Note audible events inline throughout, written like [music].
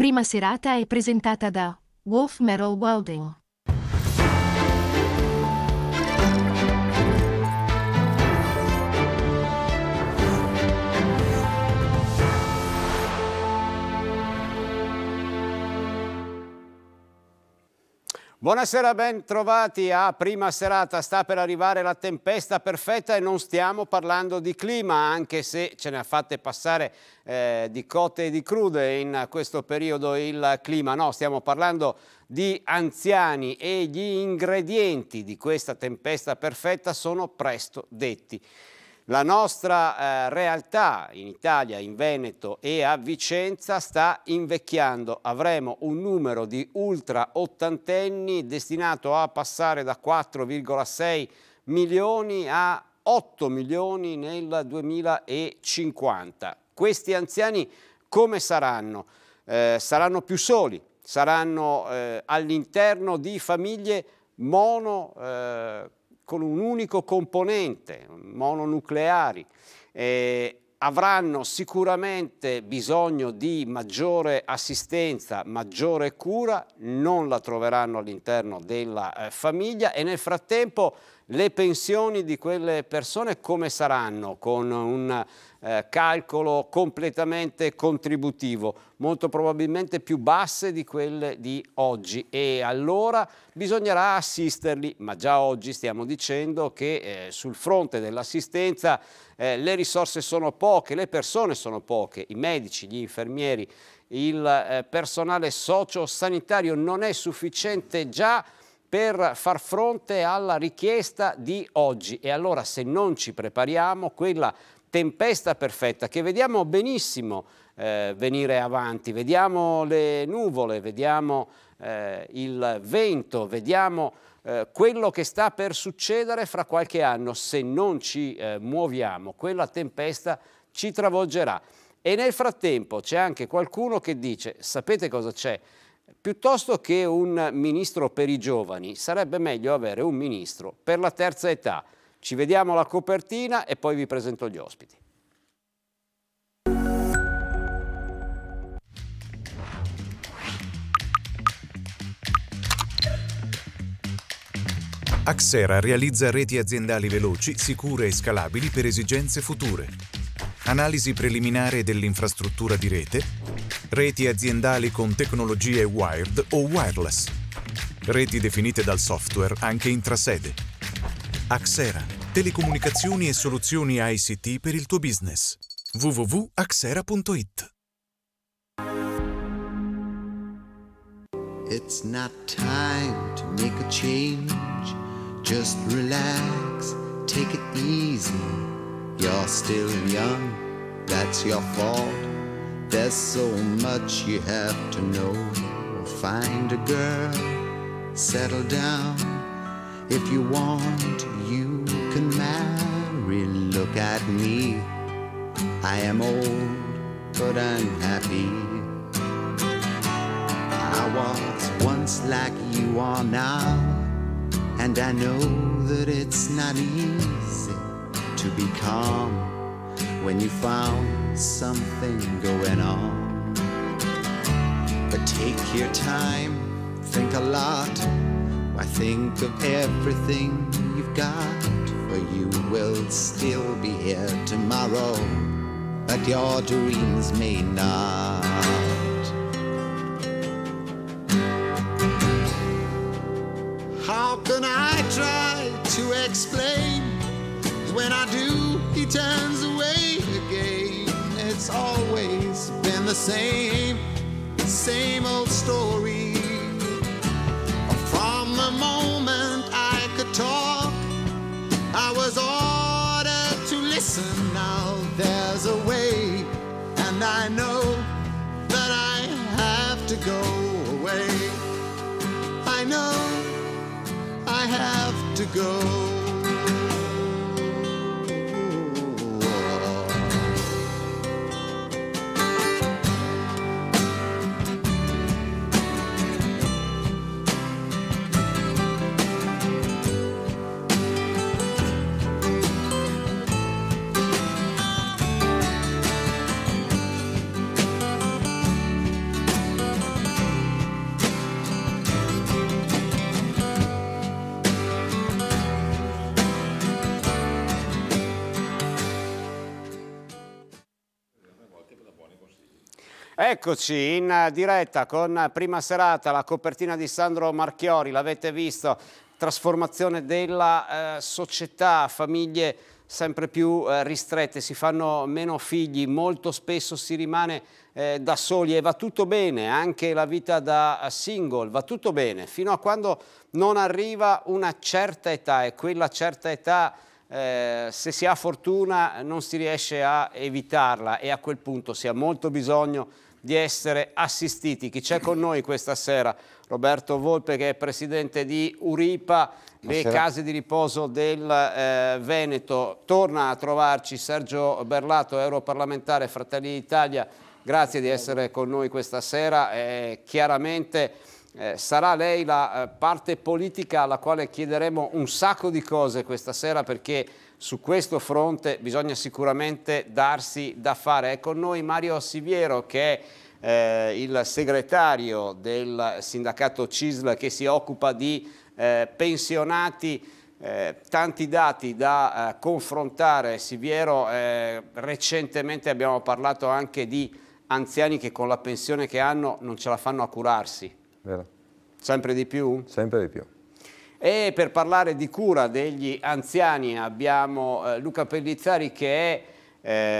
Prima serata è presentata da Wolf Metal Welding. Buonasera, ben trovati a prima serata. Sta per arrivare la tempesta perfetta e non stiamo parlando di clima, anche se ce ne ha fatte passare eh, di cote e di crude in questo periodo il clima. No, stiamo parlando di anziani e gli ingredienti di questa tempesta perfetta sono presto detti. La nostra eh, realtà in Italia, in Veneto e a Vicenza sta invecchiando. Avremo un numero di ultra ottantenni destinato a passare da 4,6 milioni a 8 milioni nel 2050. Questi anziani come saranno? Eh, saranno più soli, saranno eh, all'interno di famiglie mono eh, con un unico componente, mononucleari, eh, avranno sicuramente bisogno di maggiore assistenza, maggiore cura, non la troveranno all'interno della eh, famiglia e nel frattempo le pensioni di quelle persone come saranno con un eh, calcolo completamente contributivo, molto probabilmente più basse di quelle di oggi e allora bisognerà assisterli, ma già oggi stiamo dicendo che eh, sul fronte dell'assistenza eh, le risorse sono poche, le persone sono poche, i medici, gli infermieri, il eh, personale socio-sanitario non è sufficiente già per far fronte alla richiesta di oggi. E allora se non ci prepariamo, quella tempesta perfetta che vediamo benissimo eh, venire avanti, vediamo le nuvole, vediamo eh, il vento, vediamo eh, quello che sta per succedere fra qualche anno, se non ci eh, muoviamo, quella tempesta ci travolgerà. E nel frattempo c'è anche qualcuno che dice, sapete cosa c'è? Piuttosto che un ministro per i giovani, sarebbe meglio avere un ministro per la terza età. Ci vediamo alla copertina e poi vi presento gli ospiti. Axera realizza reti aziendali veloci, sicure e scalabili per esigenze future analisi preliminare dell'infrastruttura di rete, reti aziendali con tecnologie wired o wireless, reti definite dal software anche in trasede. Axera, telecomunicazioni e soluzioni ICT per il tuo business. www.axera.it It's not time to make a change. Just relax, take it easy. You're still young, that's your fault. There's so much you have to know. Find a girl, settle down. If you want, you can marry. Look at me, I am old, but I'm happy. I was once like you are now, and I know that it's not easy to be calm when you found something going on. But take your time, think a lot. Why think of everything you've got? For you will still be here tomorrow, but your dreams may not. How can I try to explain? turns away again. It's always been the same, same old story. From the moment I could talk, I was ordered to listen. Now there's a way, and I know that I have to go away. I know I have to go Eccoci in eh, diretta con eh, prima serata la copertina di Sandro Marchiori, l'avete visto, trasformazione della eh, società, famiglie sempre più eh, ristrette, si fanno meno figli, molto spesso si rimane eh, da soli e va tutto bene, anche la vita da eh, single va tutto bene, fino a quando non arriva una certa età e quella certa età eh, se si ha fortuna non si riesce a evitarla e a quel punto si ha molto bisogno di essere assistiti. Chi c'è con noi questa sera? Roberto Volpe che è presidente di Uripa, le case di riposo del eh, Veneto. Torna a trovarci Sergio Berlato, europarlamentare Fratelli d'Italia. Grazie di essere con noi questa sera. Eh, chiaramente eh, sarà lei la eh, parte politica alla quale chiederemo un sacco di cose questa sera perché su questo fronte bisogna sicuramente darsi da fare. È con noi Mario Siviero che è eh, il segretario del sindacato CISL che si occupa di eh, pensionati. Eh, tanti dati da eh, confrontare, Siviero, eh, recentemente abbiamo parlato anche di anziani che con la pensione che hanno non ce la fanno a curarsi. Vero. Sempre di più? Sempre di più. E per parlare di cura degli anziani abbiamo eh, Luca Pellizzari che è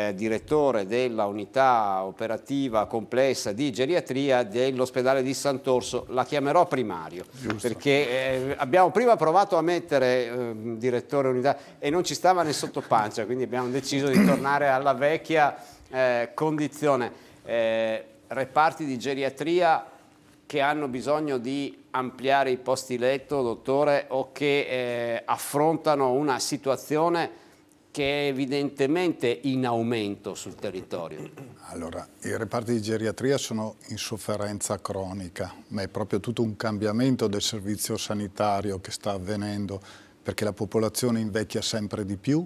eh, direttore della unità operativa complessa di geriatria dell'ospedale di Sant'Orso, la chiamerò primario, Giusto. perché eh, abbiamo prima provato a mettere eh, direttore unità e non ci stava né sotto pancia, quindi abbiamo deciso di tornare alla vecchia eh, condizione. Eh, reparti di geriatria che hanno bisogno di ampliare i posti letto, dottore, o che eh, affrontano una situazione che è evidentemente in aumento sul territorio? Allora, i reparti di geriatria sono in sofferenza cronica, ma è proprio tutto un cambiamento del servizio sanitario che sta avvenendo, perché la popolazione invecchia sempre di più,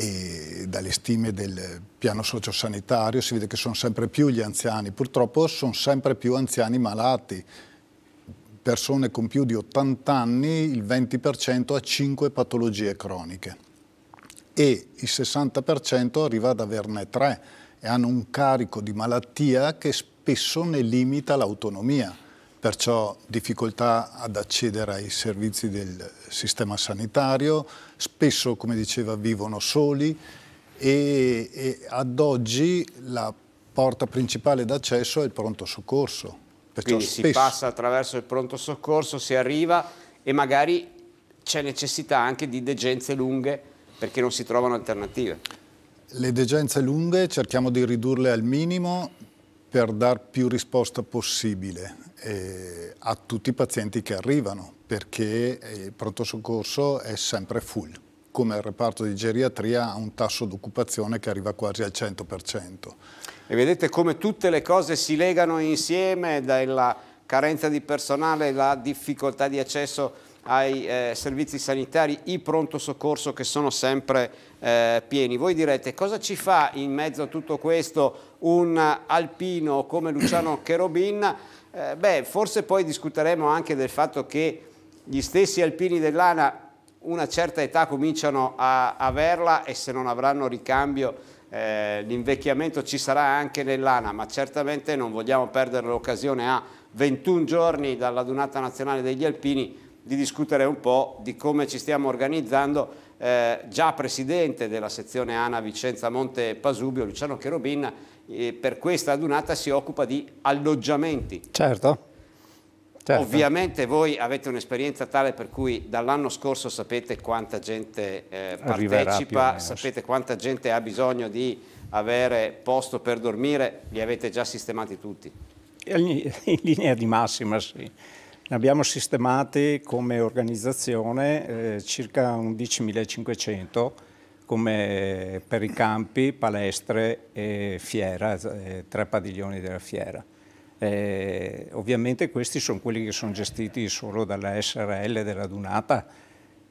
e dalle stime del piano sociosanitario si vede che sono sempre più gli anziani, purtroppo sono sempre più anziani malati, persone con più di 80 anni il 20% ha 5 patologie croniche e il 60% arriva ad averne 3 e hanno un carico di malattia che spesso ne limita l'autonomia perciò difficoltà ad accedere ai servizi del sistema sanitario, spesso, come diceva, vivono soli e, e ad oggi la porta principale d'accesso è il pronto soccorso. Quindi spesso... si passa attraverso il pronto soccorso, si arriva e magari c'è necessità anche di degenze lunghe perché non si trovano alternative. Le degenze lunghe cerchiamo di ridurle al minimo per dar più risposta possibile eh, a tutti i pazienti che arrivano perché eh, il pronto soccorso è sempre full, come il reparto di geriatria ha un tasso d'occupazione che arriva quasi al 100%. E vedete come tutte le cose si legano insieme dalla carenza di personale, la difficoltà di accesso ai eh, servizi sanitari, i pronto soccorso che sono sempre eh, pieni. Voi direte cosa ci fa in mezzo a tutto questo un alpino come Luciano [clears throat] Cherobin? Eh, beh, forse poi discuteremo anche del fatto che gli stessi alpini dell'ANA una certa età cominciano a averla e se non avranno ricambio eh, l'invecchiamento ci sarà anche nell'ANA, ma certamente non vogliamo perdere l'occasione a 21 giorni dalla Dunata Nazionale degli Alpini di discutere un po' di come ci stiamo organizzando. Eh, già presidente della sezione ANA Vicenza Monte Pasubio, Luciano Cherobin, eh, per questa adunata si occupa di alloggiamenti. Certo. certo. Ovviamente voi avete un'esperienza tale per cui dall'anno scorso sapete quanta gente eh, partecipa, sapete quanta gente ha bisogno di avere posto per dormire, li avete già sistemati tutti? [laughs] In linea di massima sì. Ne abbiamo sistemati come organizzazione eh, circa 11.500 come per i campi, palestre e fiera, eh, tre padiglioni della fiera. Eh, ovviamente questi sono quelli che sono gestiti solo dalla SRL della Dunata.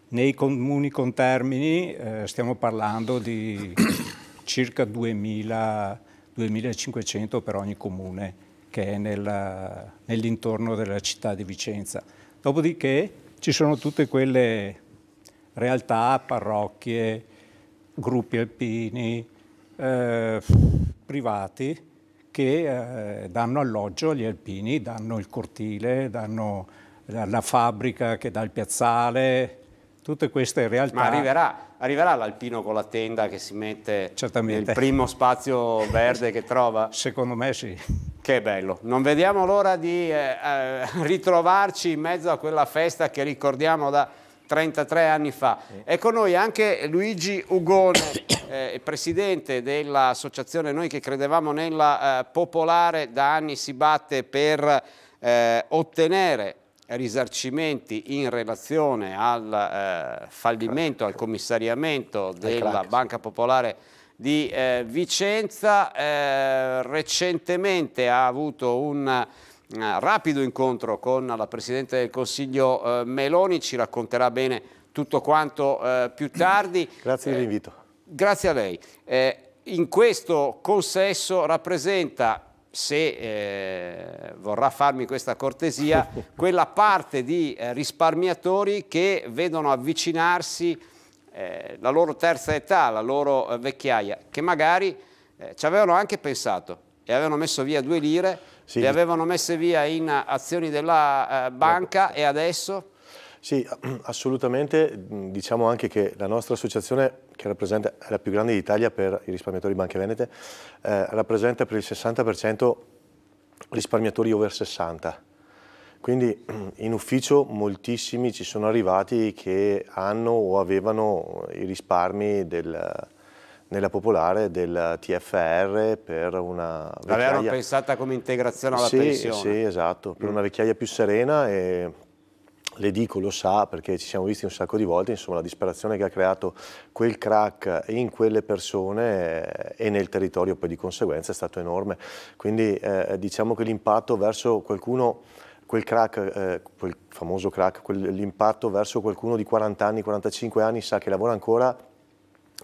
Nei comuni contermini eh, stiamo parlando di [coughs] circa 2500 per ogni comune che è nell'intorno nell della città di Vicenza. Dopodiché ci sono tutte quelle realtà, parrocchie, gruppi alpini eh, privati che eh, danno alloggio agli alpini, danno il cortile, danno la fabbrica che dà il piazzale, tutte queste realtà. Ma arriverà, arriverà l'alpino con la tenda che si mette Certamente. nel primo spazio verde che trova? [laughs] Secondo me sì. Che bello, non vediamo l'ora di eh, eh ritrovarci in mezzo a quella festa che ricordiamo da 33 anni fa. È con noi anche Luigi Ugone, [coughs] eh, presidente dell'associazione Noi che credevamo nella eh, Popolare, da anni si batte per eh, ottenere risarcimenti in relazione al eh, fallimento, al commissariamento della Banca Popolare di eh, Vicenza. Eh, recentemente ha avuto un eh, rapido incontro con la Presidente del Consiglio eh, Meloni, ci racconterà bene tutto quanto eh, più tardi. [clears throat] Grazie eh, dell'invito. grazie a lei. Eh, in questo consesso rappresenta se eh, vorrà farmi questa cortesia, [laughs] quella parte di eh, risparmiatori che vedono avvicinarsi la loro terza età, la loro vecchiaia, che magari ci avevano anche pensato e avevano messo via due lire sì. Le avevano messe via in azioni della eh, banca ecco. e adesso? Sì, [clears throat] assolutamente. Diciamo anche che la nostra associazione, che rappresenta è la più grande d'Italia per i risparmiatori di Banche Venete, eh, rappresenta per il 60% risparmiatori over 60. Quindi [clears throat] in ufficio moltissimi ci sono arrivati che hanno o avevano i risparmi del, nella popolare del TFR per una vecchiaia... L'avevano pensata come integrazione alla sì, pensione. Sì, esatto, per mm. una vecchiaia più serena e le dico, lo sa, perché ci siamo visti un sacco di volte, insomma la disperazione che ha creato quel crack in quelle persone eh, e nel territorio poi di conseguenza è stato enorme. Quindi eh, diciamo che l'impatto verso qualcuno quel crack, eh, quel famoso crack, l'impatto verso qualcuno di 40 anni, 45 anni sa che lavora ancora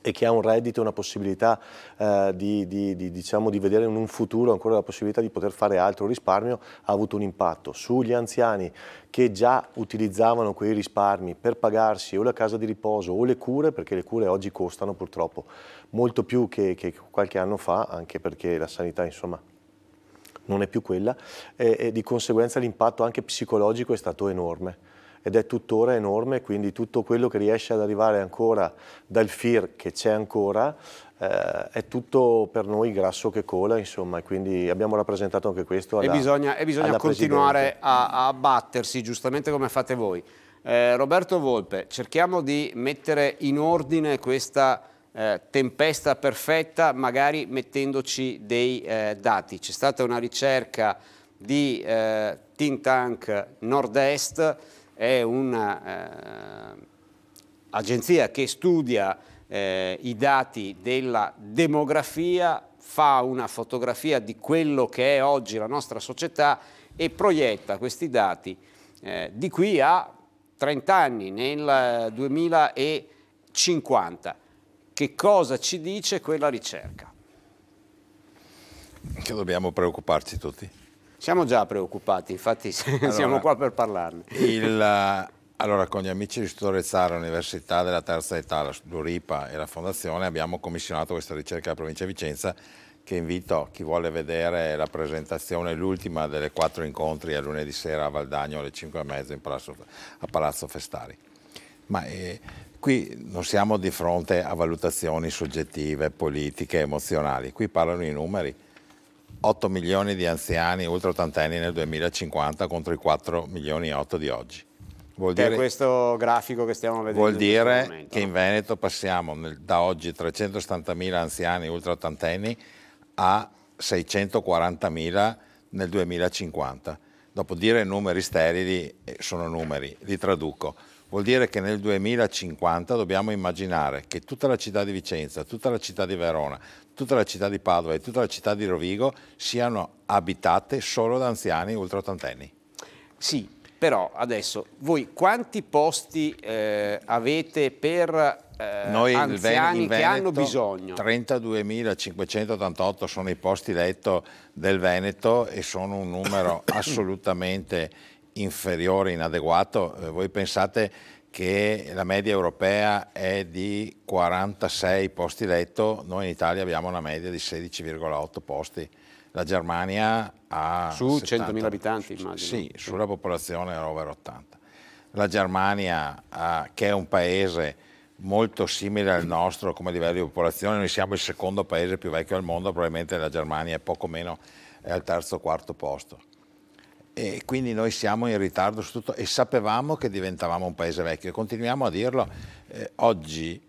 e che ha un reddito e una possibilità eh, di, di, di, diciamo, di, vedere in un futuro ancora la possibilità di poter fare altro risparmio ha avuto un impatto sugli anziani che già utilizzavano quei risparmi per pagarsi o la casa di riposo o le cure perché le cure oggi costano purtroppo molto più che, che qualche anno fa anche perché la sanità insomma non è più quella e, e di conseguenza l'impatto anche psicologico è stato enorme ed è tuttora enorme, quindi tutto quello che riesce ad arrivare ancora dal FIR che c'è ancora eh, è tutto per noi grasso che cola, insomma, e quindi abbiamo rappresentato anche questo. Alla, e bisogna, e bisogna continuare a, a battersi, giustamente come fate voi. Eh, Roberto Volpe, cerchiamo di mettere in ordine questa eh, tempesta perfetta, magari mettendoci dei eh, dati. C'è stata una ricerca di eh, think tank nord-est è un'agenzia eh, che studia eh, i dati della demografia, fa una fotografia di quello che è oggi la nostra società e proietta questi dati eh, di qui a 30 anni, nel 2050. Che cosa ci dice quella ricerca? Che dobbiamo preoccuparci tutti. Siamo già preoccupati, infatti [laughs] allora, siamo qua per parlarne. Il, eh, allora, con gli amici di Storezzare, Università della Terza Età, l'URIPA e la Fondazione abbiamo commissionato questa ricerca della provincia di Vicenza che invito chi vuole vedere la presentazione, l'ultima delle quattro incontri a lunedì sera a Valdagno alle 5 5.30 Palazzo, a Palazzo Festari. Ma eh, qui non siamo di fronte a valutazioni soggettive, politiche, emozionali, qui parlano i numeri 8 milioni di anziani oltre 80 anni nel 2050 contro i 4 milioni e 8 di oggi. Vuol dire, questo grafico che stiamo vedendo. Vuol dire che in Veneto passiamo nel, da oggi 370.000 anziani oltre 80 anni a 640.000 nel 2050. Dopo dire numeri sterili eh, sono numeri, li traduco. Vuol dire che nel 2050 dobbiamo immaginare che tutta la città di Vicenza, tutta la città di Verona, tutta la città di Padova e tutta la città di Rovigo siano abitate solo da anziani ultraottantenni. Sì, però adesso voi quanti posti eh, avete per eh, Noi anziani Veneto, che hanno bisogno? 32.588 sono i posti letto del Veneto e sono un numero [coughs] assolutamente inferiore, inadeguato. Eh, voi pensate che la media europea è di 46 posti letto, noi in Italia abbiamo una media di 16,8 posti. La Germania ha... Su 100.000 abitanti immagino. Sì, sulla popolazione over 80. La Germania, ha, che è un paese molto simile al nostro come livello di popolazione, noi siamo il secondo paese più vecchio al mondo, probabilmente la Germania è poco meno, è al terzo o quarto posto e quindi noi siamo in ritardo su tutto e sapevamo che diventavamo un paese vecchio e continuiamo a dirlo eh, oggi.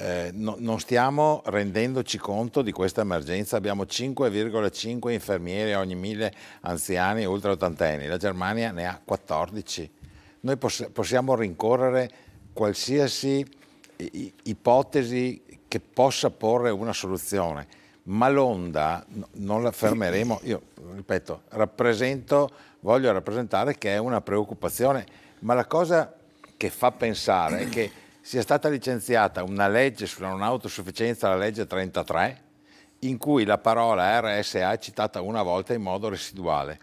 Eh, no, non stiamo rendendoci conto di questa emergenza, abbiamo 5,5 infermieri ogni mille anziani oltre 80 anni la Germania ne ha 14. Noi poss possiamo rincorrere qualsiasi ipotesi che possa porre una soluzione ma l'onda non la fermeremo, io ripeto, rappresento, voglio rappresentare che è una preoccupazione, ma la cosa che fa pensare è che sia stata licenziata una legge sulla non autosufficienza, la legge 33, in cui la parola RSA è citata una volta in modo residuale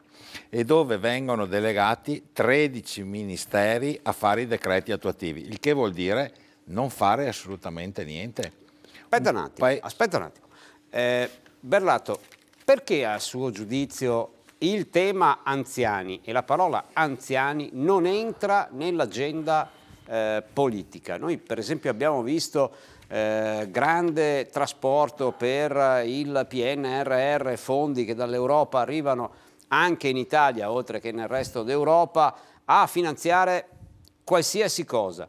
e dove vengono delegati 13 ministeri a fare i decreti attuativi, il che vuol dire non fare assolutamente niente. Aspetta un attimo, aspetta un attimo. Eh, Berlato, perché a suo giudizio il tema anziani e la parola anziani non entra nell'agenda eh, politica? Noi per esempio abbiamo visto eh, grande trasporto per il PNRR, fondi che dall'Europa arrivano anche in Italia, oltre che nel resto d'Europa, a finanziare qualsiasi cosa.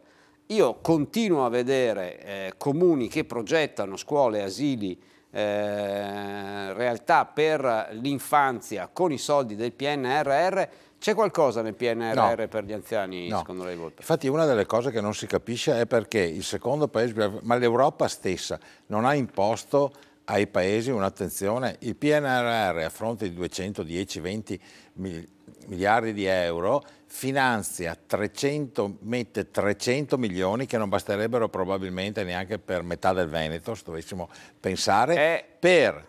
Io continuo a vedere eh, comuni che progettano scuole, asili, eh, realtà per l'infanzia con i soldi del PNRR, c'è qualcosa nel PNRR no. per gli anziani, no. secondo lei? Volta? Infatti una delle cose che non si capisce è perché il secondo paese, ma l'Europa stessa, non ha imposto ai paesi un'attenzione. Il PNRR a fronte di 210-20 miliardi miliardi di euro, finanzia 300, mette 300 milioni che non basterebbero probabilmente neanche per metà del Veneto, se dovessimo pensare, è... Eh. per,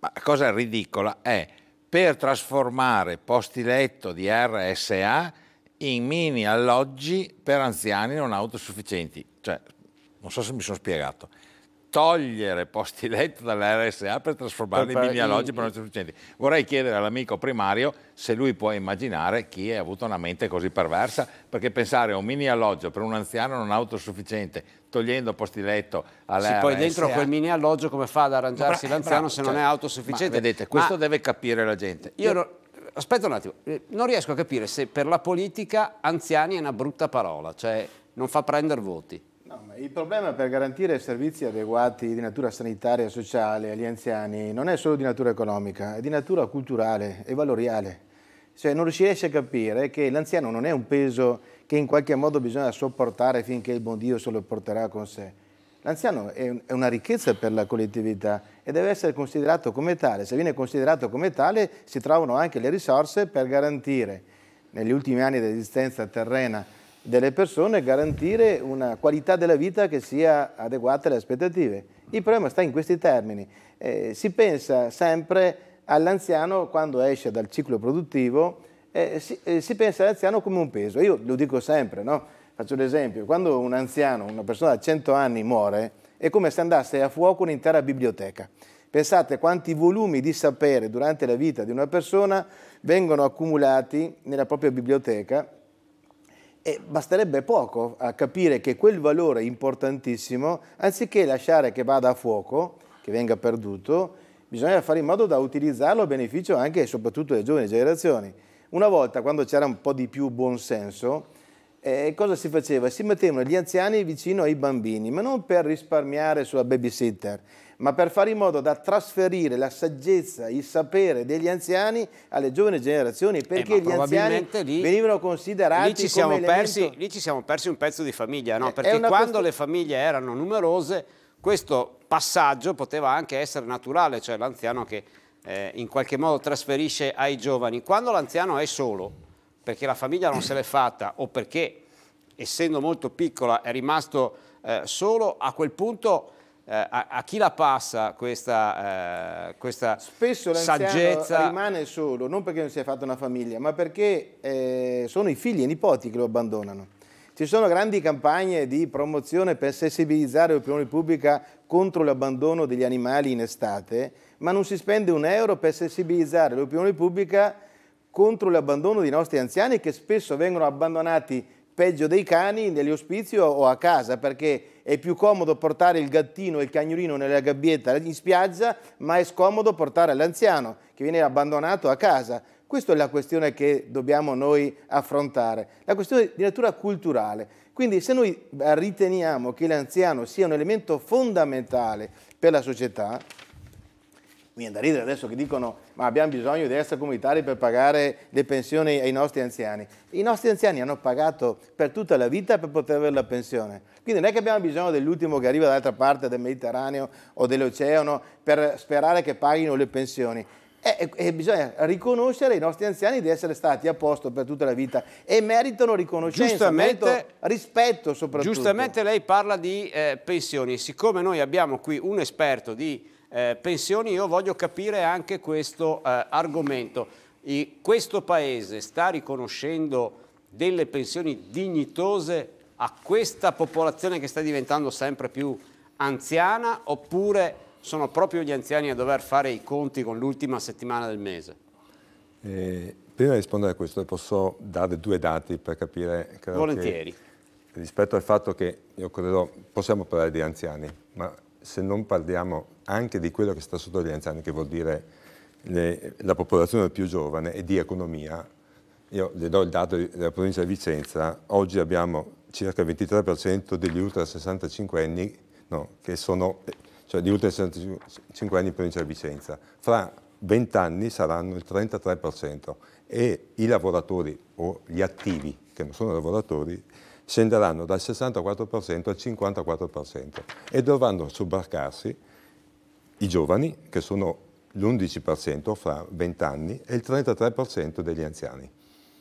ma cosa ridicola, è per trasformare posti letto di RSA in mini alloggi per anziani non autosufficienti. Cioè, non so se mi sono spiegato togliere posti letto dall'RSA per trasformarli in mini alloggi per non sufficienti. Vorrei chiedere all'amico primario se lui può immaginare chi ha avuto una mente così perversa, perché pensare a un mini alloggio per un anziano non autosufficiente, togliendo posti letto alla Sì, poi dentro quel mini alloggio come fa ad arrangiarsi l'anziano se cioè, non è autosufficiente? vedete, questo ma deve capire la gente. Io, io aspetta un attimo, eh, non riesco a capire se per la politica anziani è una brutta parola, cioè non fa prendere voti. Il problema per garantire servizi adeguati di natura sanitaria e sociale agli anziani non è solo di natura economica, è di natura culturale e valoriale. Cioè non si riesce a capire che l'anziano non è un peso che in qualche modo bisogna sopportare finché il buon Dio se lo porterà con sé. L'anziano è una ricchezza per la collettività e deve essere considerato come tale. Se viene considerato come tale si trovano anche le risorse per garantire negli ultimi anni di esistenza terrena delle persone e garantire una qualità della vita che sia adeguata alle aspettative. Il problema sta in questi termini. Eh, si pensa sempre all'anziano quando esce dal ciclo produttivo, eh, si, eh, si, pensa all'anziano come un peso. Io lo dico sempre, no? faccio l'esempio, quando un anziano, una persona da 100 anni muore, è come se andasse a fuoco un'intera biblioteca. Pensate quanti volumi di sapere durante la vita di una persona vengono accumulati nella propria biblioteca e basterebbe poco a capire che quel valore importantissimo, anziché lasciare che vada a fuoco, che venga perduto, bisogna fare in modo da utilizzarlo a beneficio anche e soprattutto delle giovani generazioni. Una volta, quando c'era un po' di più buonsenso, eh, cosa si faceva? Si mettevano gli anziani vicino ai bambini, ma non per risparmiare sulla babysitter, ma per fare in modo da trasferire la saggezza, il sapere degli anziani alle giovani generazioni, eh, perché eh, gli anziani lì, venivano considerati lì ci siamo persi, Lì ci siamo persi un pezzo di famiglia, no? Eh, perché quando questione... le famiglie erano numerose, questo passaggio poteva anche essere naturale, cioè l'anziano che eh, in qualche modo trasferisce ai giovani. Quando l'anziano è solo, perché la famiglia non se l'è fatta o perché essendo molto piccola è rimasto eh, solo, a quel punto eh, a, a, chi la passa questa, eh, questa Spesso saggezza? rimane solo, non perché non si è fatta una famiglia, ma perché eh, sono i figli e i nipoti che lo abbandonano. Ci sono grandi campagne di promozione per sensibilizzare l'opinione pubblica contro l'abbandono degli animali in estate, ma non si spende un euro per sensibilizzare l'opinione pubblica contro l'abbandono dei nostri anziani che spesso vengono abbandonati peggio dei cani negli ospizi o a casa perché è più comodo portare il gattino e il cagnolino nella gabbietta in spiaggia, ma è scomodo portare l'anziano che viene abbandonato a casa. Questa è la questione che dobbiamo noi affrontare, la questione di natura culturale. Quindi se noi riteniamo che l'anziano sia un elemento fondamentale per la società, mi viene da ridere adesso che dicono ma abbiamo bisogno di essere comunitari per pagare le pensioni ai nostri anziani. I nostri anziani hanno pagato per tutta la vita per poter avere la pensione. Quindi non è che abbiamo bisogno dell'ultimo che arriva dall'altra parte del Mediterraneo o dell'oceano per sperare che paghino le pensioni. E, e, bisogna riconoscere ai nostri anziani di essere stati a posto per tutta la vita e meritano riconoscenza, meritano rispetto soprattutto. Giustamente lei parla di eh, pensioni, siccome noi abbiamo qui un esperto di eh, pensioni, io voglio capire anche questo eh, argomento. I, questo Paese sta riconoscendo delle pensioni dignitose a questa popolazione che sta diventando sempre più anziana oppure sono proprio gli anziani a dover fare i conti con l'ultima settimana del mese? Eh, prima di rispondere a questo posso dare due dati per capire... Volentieri. Che, rispetto al fatto che, io credo, possiamo parlare di anziani, ma se non parliamo anche di quello che sta sotto gli anziani, che vuol dire le, la popolazione più giovane e di economia, io le do il dato della provincia di Vicenza, oggi abbiamo circa il 23% degli ultra 65 anni, no, che sono, cioè di ultra 65 anni in provincia di Vicenza. Fra 20 anni saranno il 33% e i lavoratori o gli attivi, che non sono lavoratori, scenderanno dal 64% al 54% e dovranno sobbarcarsi i giovani, che sono l'11% fra 20 anni, e il 33% degli anziani.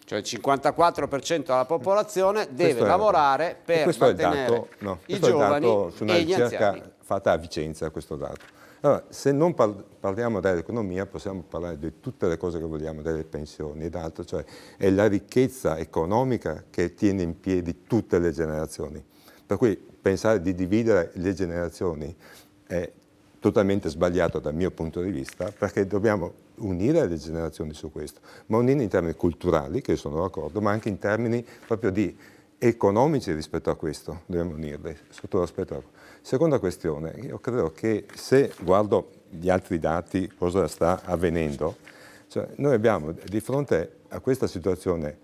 Cioè il 54% della popolazione deve questo lavorare per mantenere dato, no, i giovani e gli anziani. fatta a Vicenza, questo dato. Allora, se non parliamo dell'economia possiamo parlare di tutte le cose che vogliamo, delle pensioni ed altro, cioè è la ricchezza economica che tiene in piedi tutte le generazioni. Per cui pensare di dividere le generazioni è totalmente sbagliato dal mio punto di vista perché dobbiamo unire le generazioni su questo, ma unire in termini culturali, che sono d'accordo, ma anche in termini proprio di economici rispetto a questo, dobbiamo unirle sotto l'aspetto Seconda questione, io credo che se guardo gli altri dati, cosa sta avvenendo, cioè noi abbiamo di fronte a questa situazione,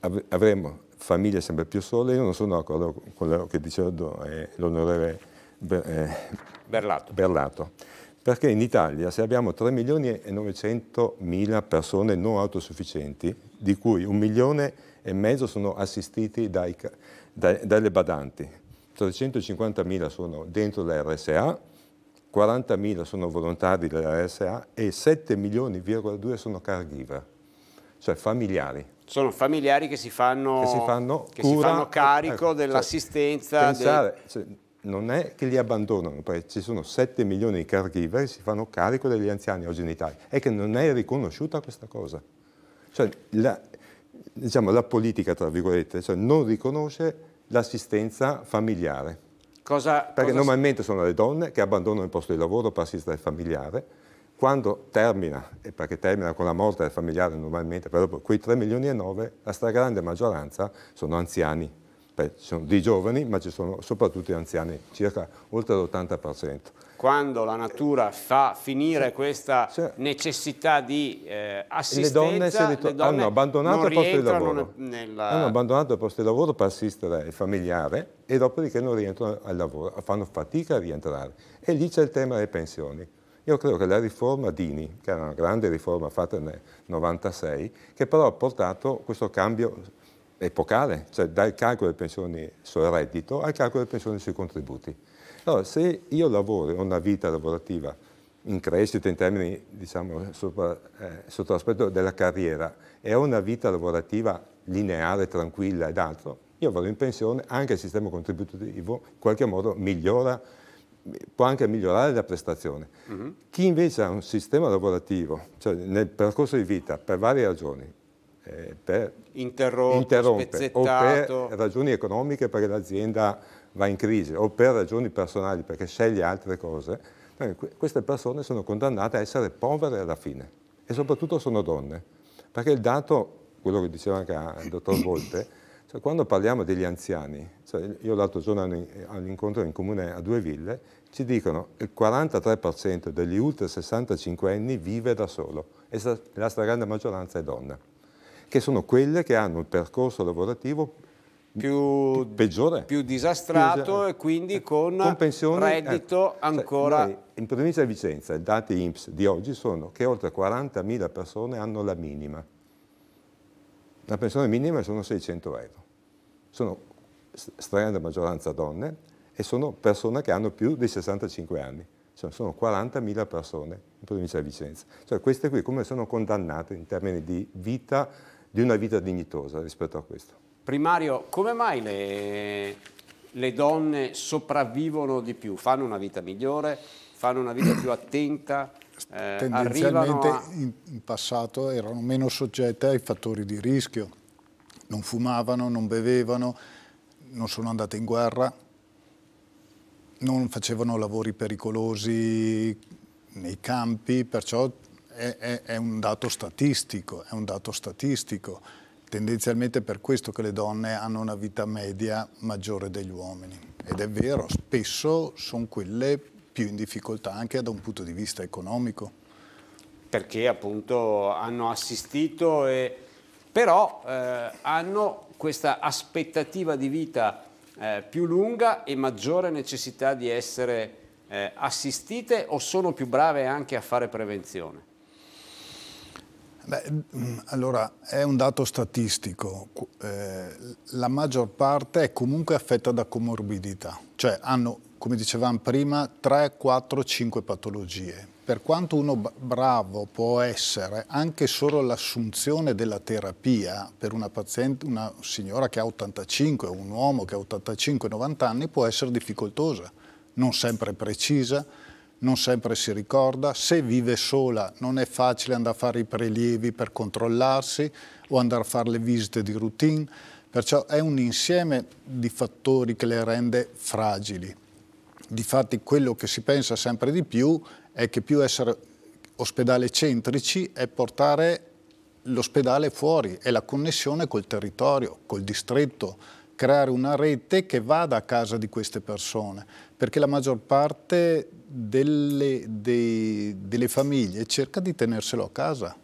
av avremo famiglie sempre più sole, io non sono d'accordo con quello che diceva l'onorevole eh, Berlato. Berlato. Perché in Italia se abbiamo 3 milioni e 900 mila persone non autosufficienti, di cui un milione e mezzo sono assistiti dai, dai, dalle badanti, 350.000 sono dentro la RSA, 40.000 sono volontari della RSA e 7 milioni,2 sono caregiver, cioè familiari. Sono familiari che si fanno, che si fanno, che cura, si fanno carico eh, dell'assistenza. Cioè, cioè, non è che li abbandonano, perché ci sono 7 milioni di caregiver che si fanno carico degli anziani oggi in Italia. È che non è riconosciuta questa cosa. Cioè, la, diciamo, la politica, tra virgolette, cioè non riconosce l'assistenza familiare. Cosa, Perché cosa... normalmente sono le donne che abbandonano il posto di lavoro per assistere il familiare, quando termina, perché termina con la morte del familiare normalmente, però quei 3 milioni e 9, la stragrande maggioranza sono anziani Beh, ci sono dei giovani, ma ci sono soprattutto anziani, circa oltre l'80%. Quando la natura fa finire questa cioè, necessità di eh, assistenza, le donne, le donne hanno abbandonato il posto di lavoro. Nella... Hanno abbandonato il posto di lavoro per assistere il familiare e dopodiché non rientrano al lavoro, fanno fatica a rientrare. E lì c'è il tema delle pensioni. Io credo che la riforma Dini, che era una grande riforma fatta nel 96, che però ha portato questo cambio epocale, cioè dal calcolo delle pensioni sul reddito al calcolo delle pensioni sui contributi. Allora, se io lavoro, e ho una vita lavorativa in crescita in termini, diciamo, sopra, eh, sotto l'aspetto della carriera e ho una vita lavorativa lineare, tranquilla ed altro, io vado in pensione, anche il sistema contributivo in qualche modo migliora, può anche migliorare la prestazione. Uh mm-hmm. -huh. Chi invece ha un sistema lavorativo, cioè nel percorso di vita, per varie ragioni, eh, per interrompere o per ragioni economiche perché l'azienda va in crisi o per ragioni personali perché sceglie altre cose, eh, queste persone sono condannate a essere povere alla fine e soprattutto sono donne. Perché il dato, quello che diceva anche eh, il dottor Volpe, cioè quando parliamo degli anziani, cioè io l'altro giorno all'incontro in comune a due ville, ci dicono che il 43% degli ultra 65 anni vive da solo e la stragrande maggioranza è donna che sono quelle che hanno il percorso lavorativo più, peggiore. più disastrato più, e quindi eh, con, con reddito eh, ancora... Cioè, in provincia di Vicenza i dati INPS di oggi sono che oltre 40.000 persone hanno la minima. La pensione minima sono 600 euro. Sono stragrande maggioranza donne e sono persone che hanno più di 65 anni. Cioè, sono 40.000 persone in provincia di Vicenza. Cioè, queste qui come sono condannate in termini di vita di una vita dignitosa rispetto a questo. Primario, come mai le, le donne sopravvivono di più, fanno una vita migliore, fanno una vita più attenta? Eh, Tendenzialmente a... in, in passato erano meno soggette ai fattori di rischio, non fumavano, non bevevano, non sono andate in guerra, non facevano lavori pericolosi nei campi, perciò è, è, è, un dato statistico, è un dato statistico. Tendenzialmente per questo che le donne hanno una vita media maggiore degli uomini. Ed è vero, spesso sono quelle più in difficoltà anche da un punto di vista economico. Perché appunto hanno assistito e però eh, hanno questa aspettativa di vita eh, più lunga e maggiore necessità di essere eh, assistite o sono più brave anche a fare prevenzione? Beh, mm, allora, è un dato statistico. Eh, la maggior parte è comunque affetta da comorbidità, cioè hanno, come dicevamo prima, 3, 4, 5 patologie. Per quanto uno bravo può essere, anche solo l'assunzione della terapia per una, paziente, una signora che ha 85, un uomo che ha 85-90 anni, può essere difficoltosa, non sempre precisa, non sempre si ricorda, se vive sola non è facile andare a fare i prelievi per controllarsi o andare a fare le visite di routine, perciò è un insieme di fattori che le rende fragili. Difatti quello che si pensa sempre di più è che più essere ospedale centrici è portare l'ospedale fuori, è la connessione col territorio, col distretto, creare una rete che vada a casa di queste persone perché la maggior parte delle, dei, delle famiglie cerca di tenerselo a casa.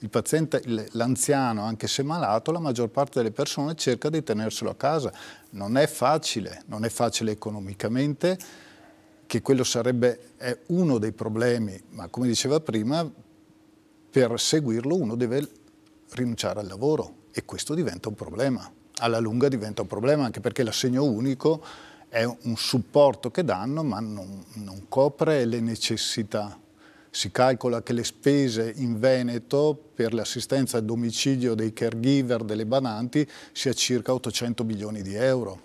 Il paziente, l'anziano, anche se malato, la maggior parte delle persone cerca di tenerselo a casa. Non è facile, non è facile economicamente, che quello sarebbe uno dei problemi, ma come diceva prima, per seguirlo uno deve rinunciare al lavoro e questo diventa un problema. Alla lunga diventa un problema anche perché l'assegno unico è un supporto che danno ma non, non copre le necessità. Si calcola che le spese in Veneto per l'assistenza al domicilio dei caregiver delle bananti sia circa 800 milioni di euro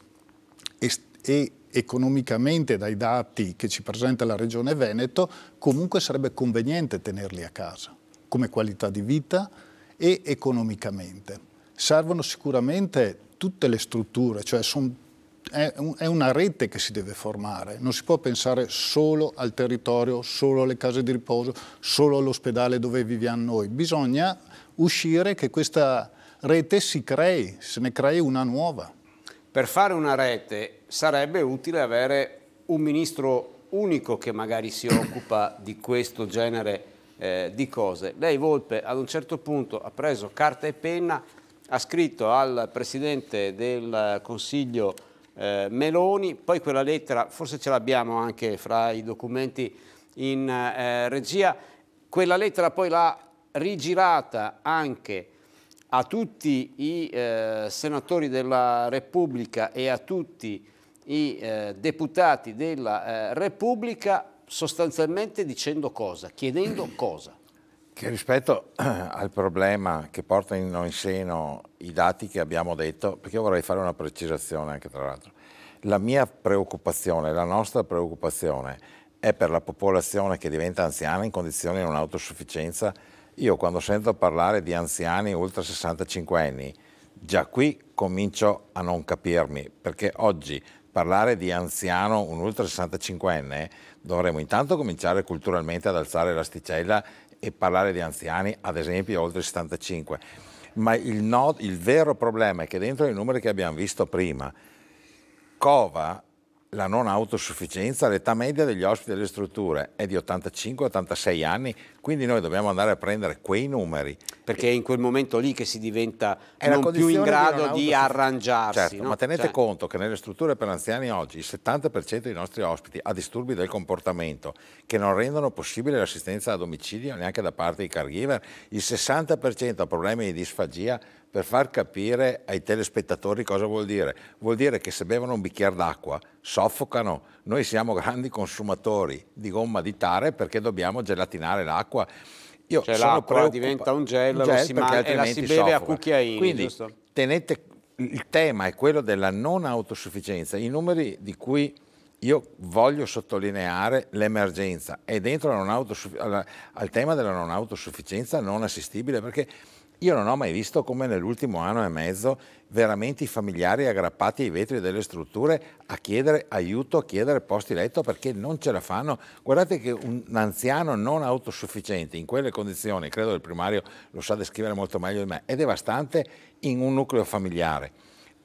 e, e economicamente dai dati che ci presenta la Regione Veneto comunque sarebbe conveniente tenerli a casa come qualità di vita e economicamente. Servono sicuramente tutte le strutture, cioè sono è una rete che si deve formare, non si può pensare solo al territorio, solo alle case di riposo, solo all'ospedale dove viviamo noi, bisogna uscire che questa rete si crei, se ne crei una nuova. Per fare una rete sarebbe utile avere un ministro unico che magari si occupa di questo genere eh, di cose. Lei Volpe ad un certo punto ha preso carta e penna, ha scritto al Presidente del Consiglio eh, Meloni, poi quella lettera, forse ce l'abbiamo anche fra i documenti in eh, regia, quella lettera poi l'ha rigirata anche a tutti i eh, senatori della Repubblica e a tutti i eh, deputati della eh, Repubblica sostanzialmente dicendo cosa, chiedendo cosa. Che rispetto [clears throat] al problema che portano in seno i dati che abbiamo detto, perché io vorrei fare una precisazione anche tra l'altro, la mia preoccupazione, la nostra preoccupazione è per la popolazione che diventa anziana in condizioni di non autosufficienza. Io quando sento parlare di anziani oltre 65 anni, già qui comincio a non capirmi, perché oggi parlare di anziano, un oltre 65enne, dovremmo intanto cominciare culturalmente ad alzare l'asticella e parlare di anziani, ad esempio, oltre 75. Ma il, no, il vero problema è che dentro i numeri che abbiamo visto prima, cova la non autosufficienza, l'età media degli ospiti delle strutture è di 85-86 anni, quindi noi dobbiamo andare a prendere quei numeri. Perché è in quel momento lì che si diventa non più in grado di, di arrangiarsi. Certo, no? ma tenete cioè... conto che nelle strutture per anziani oggi il 70% dei nostri ospiti ha disturbi del comportamento che non rendono possibile l'assistenza a domicilio neanche da parte dei caregiver, il 60% ha problemi di disfagia per far capire ai telespettatori cosa vuol dire. Vuol dire che se bevono un bicchiere d'acqua soffocano. Noi siamo grandi consumatori di gomma di tare perché dobbiamo gelatinare l'acqua. Io cioè l'acqua diventa un gel, un gel si e la si beve soffoca. a cucchiaini. Quindi giusto? tenete, il tema è quello della non autosufficienza. I numeri di cui io voglio sottolineare l'emergenza è dentro al tema della non autosufficienza non assistibile perché io non ho mai visto come nell'ultimo anno e mezzo veramente i familiari aggrappati ai vetri delle strutture a chiedere aiuto, a chiedere posti letto perché non ce la fanno. Guardate che un anziano non autosufficiente in quelle condizioni, credo il primario lo sa descrivere molto meglio di me, è devastante in un nucleo familiare.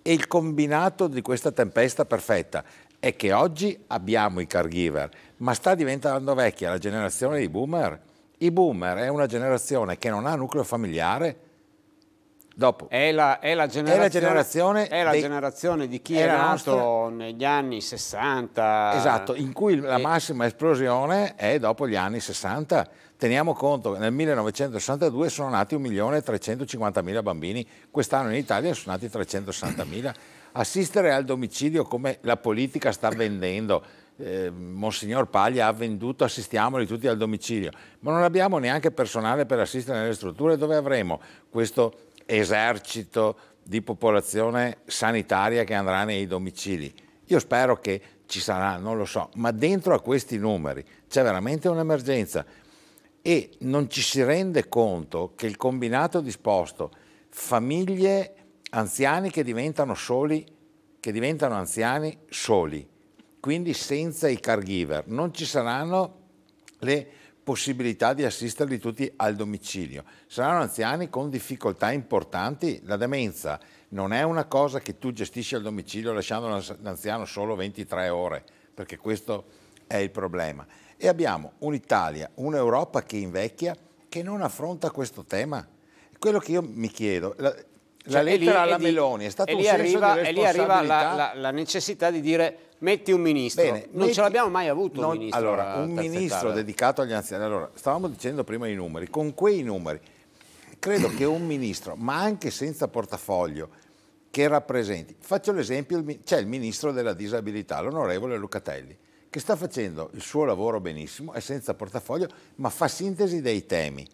E il combinato di questa tempesta perfetta è che oggi abbiamo i caregiver, ma sta diventando vecchia la generazione di boomer i boomer è una generazione che non ha nucleo familiare. Dopo. È la, è la generazione, è la generazione, è la dei, generazione di chi è, nato nostra... negli anni 60. Esatto, in cui la massima esplosione è dopo gli anni 60. Teniamo conto che nel 1962 sono nati 1.350.000 bambini, quest'anno in Italia sono nati 360.000. Assistere al domicilio come la politica sta vendendo eh, Monsignor Paglia ha venduto, assistiamoli tutti al domicilio, ma non abbiamo neanche personale per assistere nelle strutture dove avremo questo esercito di popolazione sanitaria che andrà nei domicili. Io spero che ci sarà, non lo so, ma dentro a questi numeri c'è veramente un'emergenza e non ci si rende conto che il combinato disposto famiglie anziani che diventano soli, che diventano anziani soli, quindi senza i caregiver non ci saranno le possibilità di assisterli tutti al domicilio. Saranno anziani con difficoltà importanti, la demenza non è una cosa che tu gestisci al domicilio lasciando l'anziano solo 23 ore, perché questo è il problema. E abbiamo un'Italia, un'Europa che invecchia, che non affronta questo tema. Quello che io mi chiedo, la, cioè, la lettera lì, alla Meloni è stata un senso arriva, di E lì arriva la, la, la necessità di dire Metti un ministro. Bene, non metti... ce l'abbiamo mai avuto non... un ministro. Allora, un ministro dedicato agli anziani. Allora, stavamo dicendo prima i numeri. Con quei numeri, credo che un ministro, ma anche senza portafoglio, che rappresenti. Faccio l'esempio, c'è il ministro della disabilità, l'onorevole Lucatelli, che sta facendo il suo lavoro benissimo, è senza portafoglio, ma fa sintesi dei temi.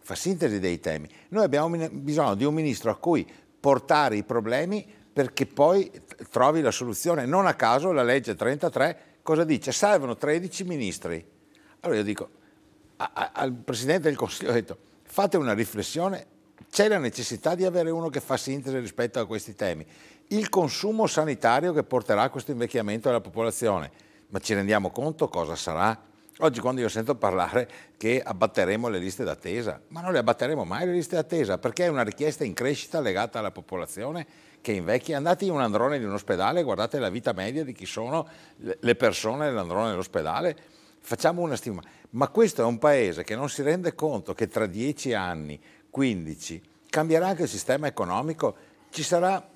Fa sintesi dei temi. Noi abbiamo bisogno di un ministro a cui portare i problemi perché poi trovi la soluzione. Non a caso la legge 33 cosa dice? Salvano 13 ministri. Allora io dico a, a, al Presidente del Consiglio, ho detto fate una riflessione, c'è la necessità di avere uno che fa sintesi rispetto a questi temi. Il consumo sanitario che porterà a questo invecchiamento della popolazione, ma ci rendiamo conto cosa sarà? Oggi quando io sento parlare che abbatteremo le liste d'attesa, ma non le abbatteremo mai le liste d'attesa perché è una richiesta in crescita legata alla popolazione che invecchia. Andate in un androne di un ospedale, guardate la vita media di chi sono le persone dell'androne dell'ospedale, facciamo una stima. Ma questo è un paese che non si rende conto che tra 10 anni, 15, cambierà anche il sistema economico, ci sarà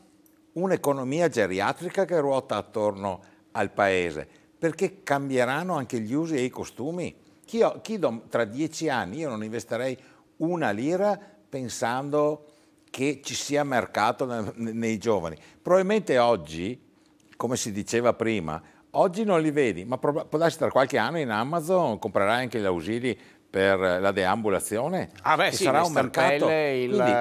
un'economia geriatrica che ruota attorno al paese, perché cambieranno anche gli usi e i costumi. Chi, ho, chi do, tra dieci anni io non investerei una lira pensando che ci sia mercato nei giovani. Probabilmente oggi, come si diceva prima, oggi non li vedi, ma può darsi tra qualche anno in Amazon comprerai anche gli ausili per la deambulazione. Ah beh, sì, sarà un mercato. il, Quindi,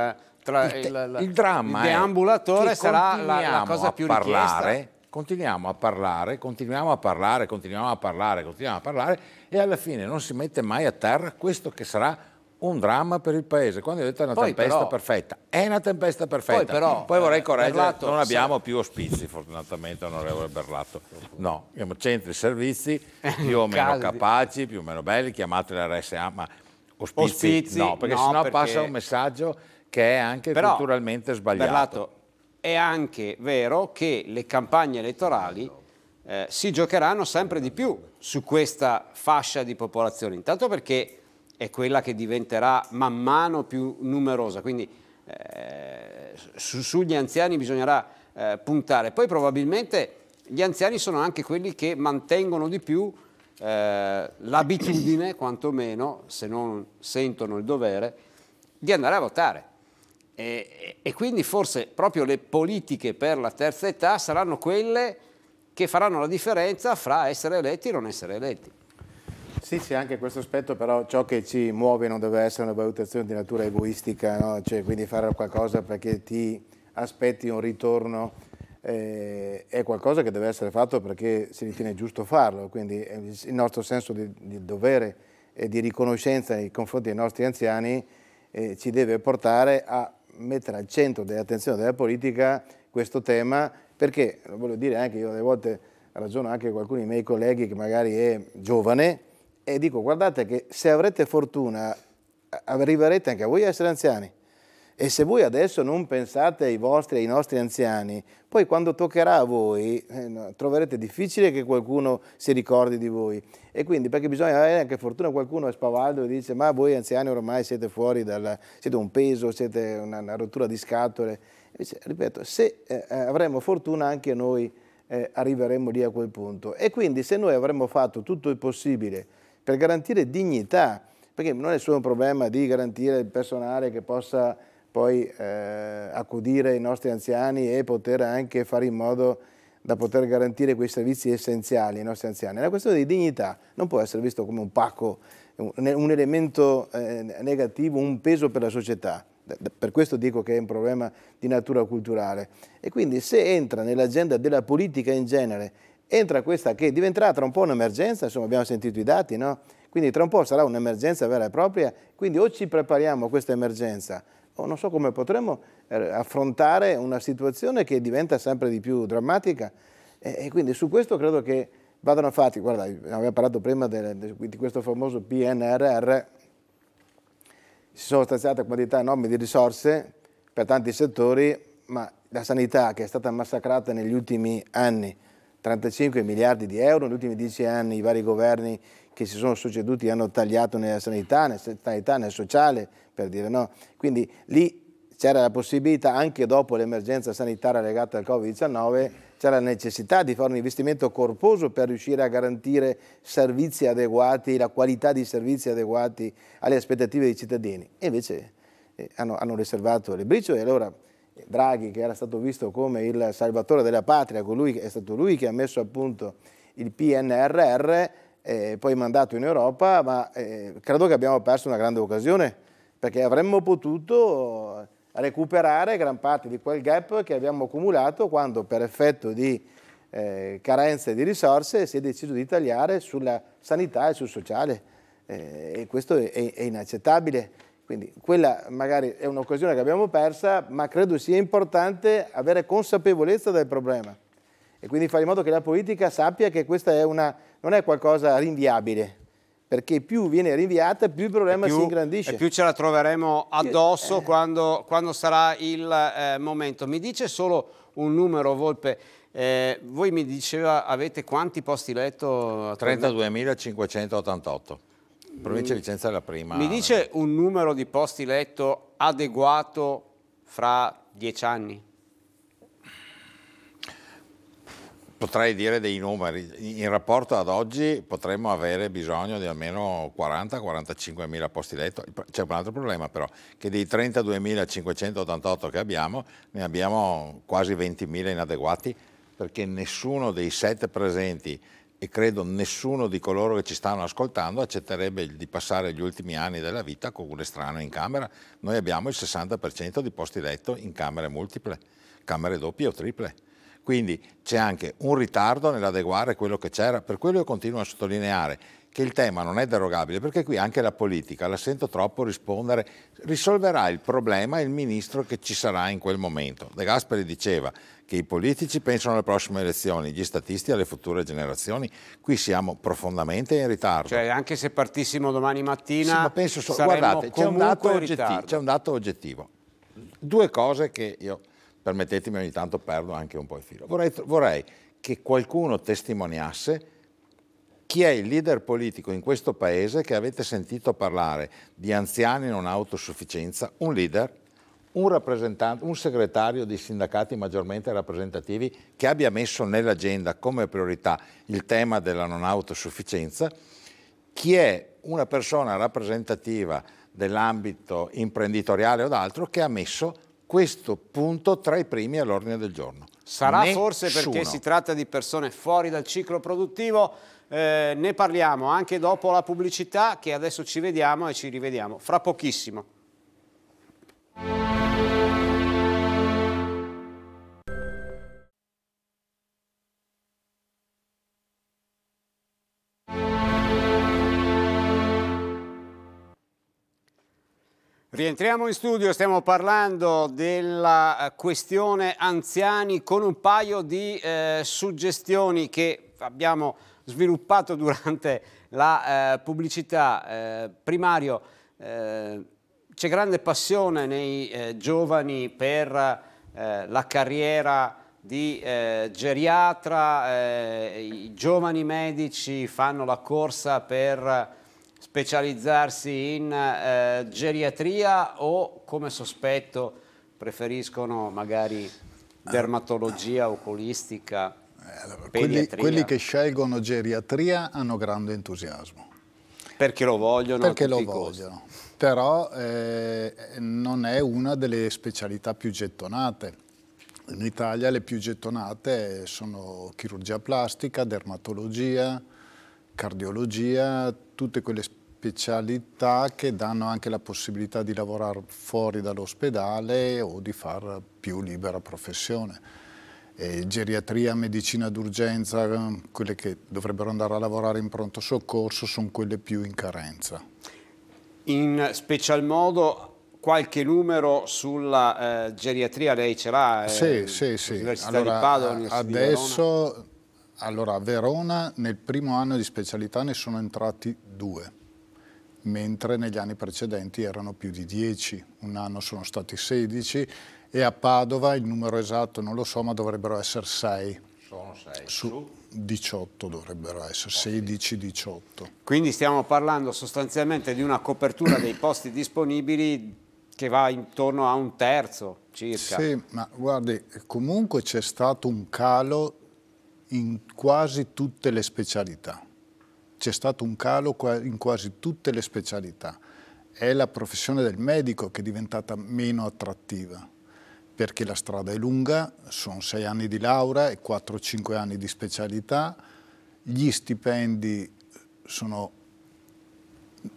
tra, il, il, il, dramma il deambulatore sarà la, la, cosa più parlare, richiesta. Continuiamo a parlare, continuiamo a parlare, continuiamo a parlare, continuiamo a parlare e alla fine non si mette mai a terra questo che sarà un dramma per il paese. Quando detto è una poi tempesta però, perfetta, è una tempesta perfetta. Poi, però, poi vorrei eh, correggere, Berlato, non abbiamo sì. più ospizi, fortunatamente, onorevole Berlato. No, abbiamo centri servizi più o [laughs] meno capaci, più o meno belli, chiamate chiamateli RSA, ma ospizi, ospizi no, perché no, sennò perché... passa un messaggio che è anche però, culturalmente sbagliato. Berlato, è anche vero che le campagne elettorali eh, si giocheranno sempre di più su questa fascia di popolazione, intanto perché è quella che diventerà man mano più numerosa, quindi eh, su, sugli anziani bisognerà eh, puntare. Poi probabilmente gli anziani sono anche quelli che mantengono di più eh, l'abitudine, [coughs] quantomeno, se non sentono il dovere, di andare a votare. E, e, quindi forse proprio le politiche per la terza età saranno quelle che faranno la differenza fra essere eletti e non essere eletti. Sì, c'è anche questo aspetto, però ciò che ci muove non deve essere una valutazione di natura egoistica, no? cioè, quindi fare qualcosa perché ti aspetti un ritorno eh, è qualcosa che deve essere fatto perché si ritiene giusto farlo, quindi eh, il nostro senso di, di dovere e di riconoscenza nei confronti dei nostri anziani eh, ci deve portare a mettere al centro dell'attenzione della politica questo tema perché, voglio dire anche io alle volte ragiono anche con alcuni miei colleghi che magari è giovane e dico guardate che se avrete fortuna arriverete anche a voi a essere anziani e se voi adesso non pensate ai vostri, ai nostri anziani, poi quando toccherà a voi eh, no, troverete difficile che qualcuno si ricordi di voi. E quindi perché bisogna avere anche fortuna, qualcuno è spavaldo e dice ma voi anziani ormai siete fuori, dal, siete un peso, siete una, una rottura di scatole. Invece, ripeto, se eh, eh avremo fortuna anche noi eh, arriveremo lì a quel punto. E quindi se noi avremmo fatto tutto il possibile per garantire dignità, perché non è solo un problema di garantire il personale che possa poi eh, accudire i nostri anziani e poter anche fare in modo da poter garantire quei servizi essenziali ai nostri anziani. È una questione di dignità, non può essere visto come un pacco, un, elemento eh, negativo, un peso per la società. Per questo dico che è un problema di natura culturale. E quindi se entra nell'agenda della politica in genere entra questa che diventerà tra un po' un'emergenza, insomma abbiamo sentito i dati, no? Quindi tra un po' sarà un'emergenza vera e propria, quindi o ci prepariamo a questa emergenza o non so come potremo eh, affrontare una situazione che diventa sempre di più drammatica e, quindi su questo credo che vadano fatti, guarda, abbiamo parlato prima di questo famoso PNRR, si sono stanziate quantità enormi di risorse per tanti settori, ma la sanità che è stata massacrata negli ultimi anni, 35 miliardi di euro, negli ultimi dieci anni i vari governi che si sono succeduti hanno tagliato nella sanità, nella sanità, nel sociale, per dire no. Quindi lì c'era la possibilità, anche dopo l'emergenza sanitaria legata al Covid-19, c'era la necessità di fare un investimento corposo per riuscire a garantire servizi adeguati, la qualità di servizi adeguati alle aspettative dei cittadini. E invece eh, hanno, hanno riservato le briciole e allora Draghi che era stato visto come il salvatore della patria, colui, è stato lui che ha messo a punto il PNRR, eh, poi mandato in Europa, ma eh, credo che abbiamo perso una grande occasione perché avremmo potuto recuperare gran parte di quel gap che abbiamo accumulato quando per effetto di eh, carenze di risorse si è deciso di tagliare sulla sanità e sul sociale eh, e questo è, è inaccettabile. Quindi quella magari è un'occasione che abbiamo persa, ma credo sia importante avere consapevolezza del problema e quindi fare in modo che la politica sappia che questa è una, non è qualcosa rinviabile, perché più viene rinviata più il problema più, si ingrandisce. E più ce la troveremo addosso eh. quando, quando, sarà il eh, momento. Mi dice solo un numero, Volpe, eh, voi mi diceva avete quanti posti letto? 32.588. Provincia di Vicenza è la prima. Mi dice un numero di posti letto adeguato fra dieci anni? Potrei dire dei numeri, in rapporto ad oggi potremmo avere bisogno di almeno 40-45 mila posti letto, c'è un altro problema però, che dei 32.588 che abbiamo, ne abbiamo quasi 20.000 inadeguati perché nessuno dei set presenti e credo nessuno di coloro che ci stanno ascoltando accetterebbe di passare gli ultimi anni della vita con un estraneo in camera. Noi abbiamo il 60% di posti letto in camere multiple, camere doppie o triple. Quindi c'è anche un ritardo nell'adeguare quello che c'era, per quello io continuo a sottolineare che il tema non è derogabile, perché qui anche la politica, la sento troppo rispondere, risolverà il problema il ministro che ci sarà in quel momento. De Gasperi diceva che i politici pensano alle prossime elezioni, gli statisti alle future generazioni. Qui siamo profondamente in ritardo. Cioè, anche se partissimo domani mattina, sì, ma penso so, guardate, c'è un, un dato oggettivo. Due cose che io, permettetemi, ogni tanto perdo anche un po' il filo. Vorrei, vorrei che qualcuno testimoniasse chi è il leader politico in questo paese che avete sentito parlare di anziani non autosufficienza, un leader, un rappresentante, un segretario di sindacati maggiormente rappresentativi che abbia messo nell'agenda come priorità il tema della non autosufficienza, chi è una persona rappresentativa dell'ambito imprenditoriale o d'altro che ha messo questo punto tra i primi all'ordine del giorno. Sarà Nessuno. forse perché si tratta di persone fuori dal ciclo produttivo, eh, ne parliamo anche dopo la pubblicità che adesso ci vediamo e ci rivediamo fra pochissimo. Rientriamo in studio, stiamo parlando della eh, questione anziani con un paio di eh, suggestioni che abbiamo sviluppato durante la eh, pubblicità eh, primario. Eh, c'è grande passione nei eh, giovani per eh, la carriera di eh, geriatra, i giovani medici fanno la corsa per specializzarsi in geriatria o come sospetto preferiscono magari dermatologia oculistica eh, allora, quelli, quelli, che scelgono geriatria hanno grande entusiasmo. Perché lo vogliono? Perché lo vogliono. Però eh, non è una delle specialità più gettonate. In Italia le più gettonate sono chirurgia plastica, dermatologia, cardiologia, tutte quelle specialità che danno anche la possibilità di lavorare fuori dall'ospedale o di fare più libera professione eh, geriatria, medicina d'urgenza, ehm, quelle che dovrebbero andare a lavorare in pronto soccorso, sono quelle più in carenza. In special modo qualche numero sulla eh, geriatria lei ce l'ha? Eh, sì, sì, sì. Allora, di Padova, adesso, di allora a Verona nel primo anno di specialità ne sono entrati due, mentre negli anni precedenti erano più di dieci, un anno sono stati sedici, e a Padova, il numero esatto non lo so, ma dovrebbero essere 6. Sono 6. Su 18 dovrebbero essere, 16-18. Quindi stiamo parlando sostanzialmente di una copertura dei posti disponibili che va intorno a un terzo circa. Sì, ma guardi, comunque c'è stato un calo in quasi tutte le specialità. C'è stato un calo in quasi tutte le specialità. È la professione del medico che è diventata meno attrattiva perché la strada è lunga, sono sei anni di laurea e 4-5 anni di specialità, gli stipendi sono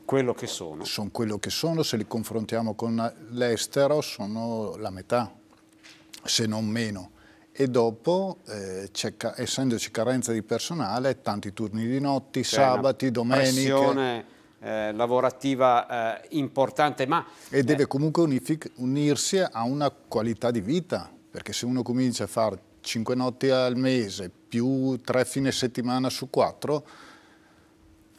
quello che sono. Sono quello che sono, se li confrontiamo con l'estero sono la metà, se non meno. E dopo, eh, essendoci carenza di personale, tanti turni di notti, sabati, domeniche... Pressione eh, lavorativa eh, importante. Ma, e eh, deve comunque unirsi a una qualità di vita, perché se uno comincia a fare cinque notti al mese più tre fine settimana su quattro...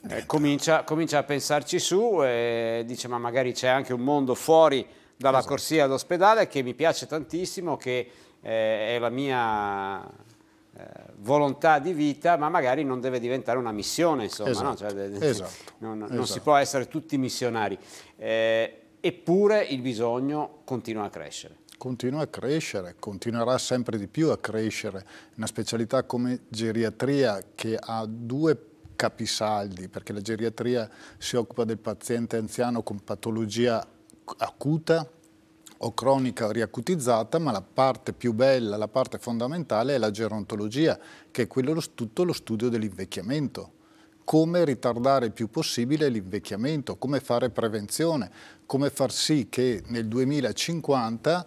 eh, comincia, comincia, a pensarci su e dice ma magari c'è anche un mondo fuori dalla esatto. corsia all'ospedale che mi piace tantissimo, che eh, è la mia eh, volontà di vita, ma magari non deve diventare una missione, insomma, esatto, no? cioè, esatto, non, non esatto. si può essere tutti missionari. Eh, eppure il bisogno continua a crescere. Continua a crescere, continuerà sempre di più a crescere. Una specialità come geriatria che ha due capisaldi, perché la geriatria si occupa del paziente anziano con patologia acuta o cronica riacutizzata, ma la parte più bella, la parte fondamentale è la gerontologia, che è quello, tutto lo studio dell'invecchiamento come ritardare il più possibile l'invecchiamento, come fare prevenzione, come far sì che nel 2050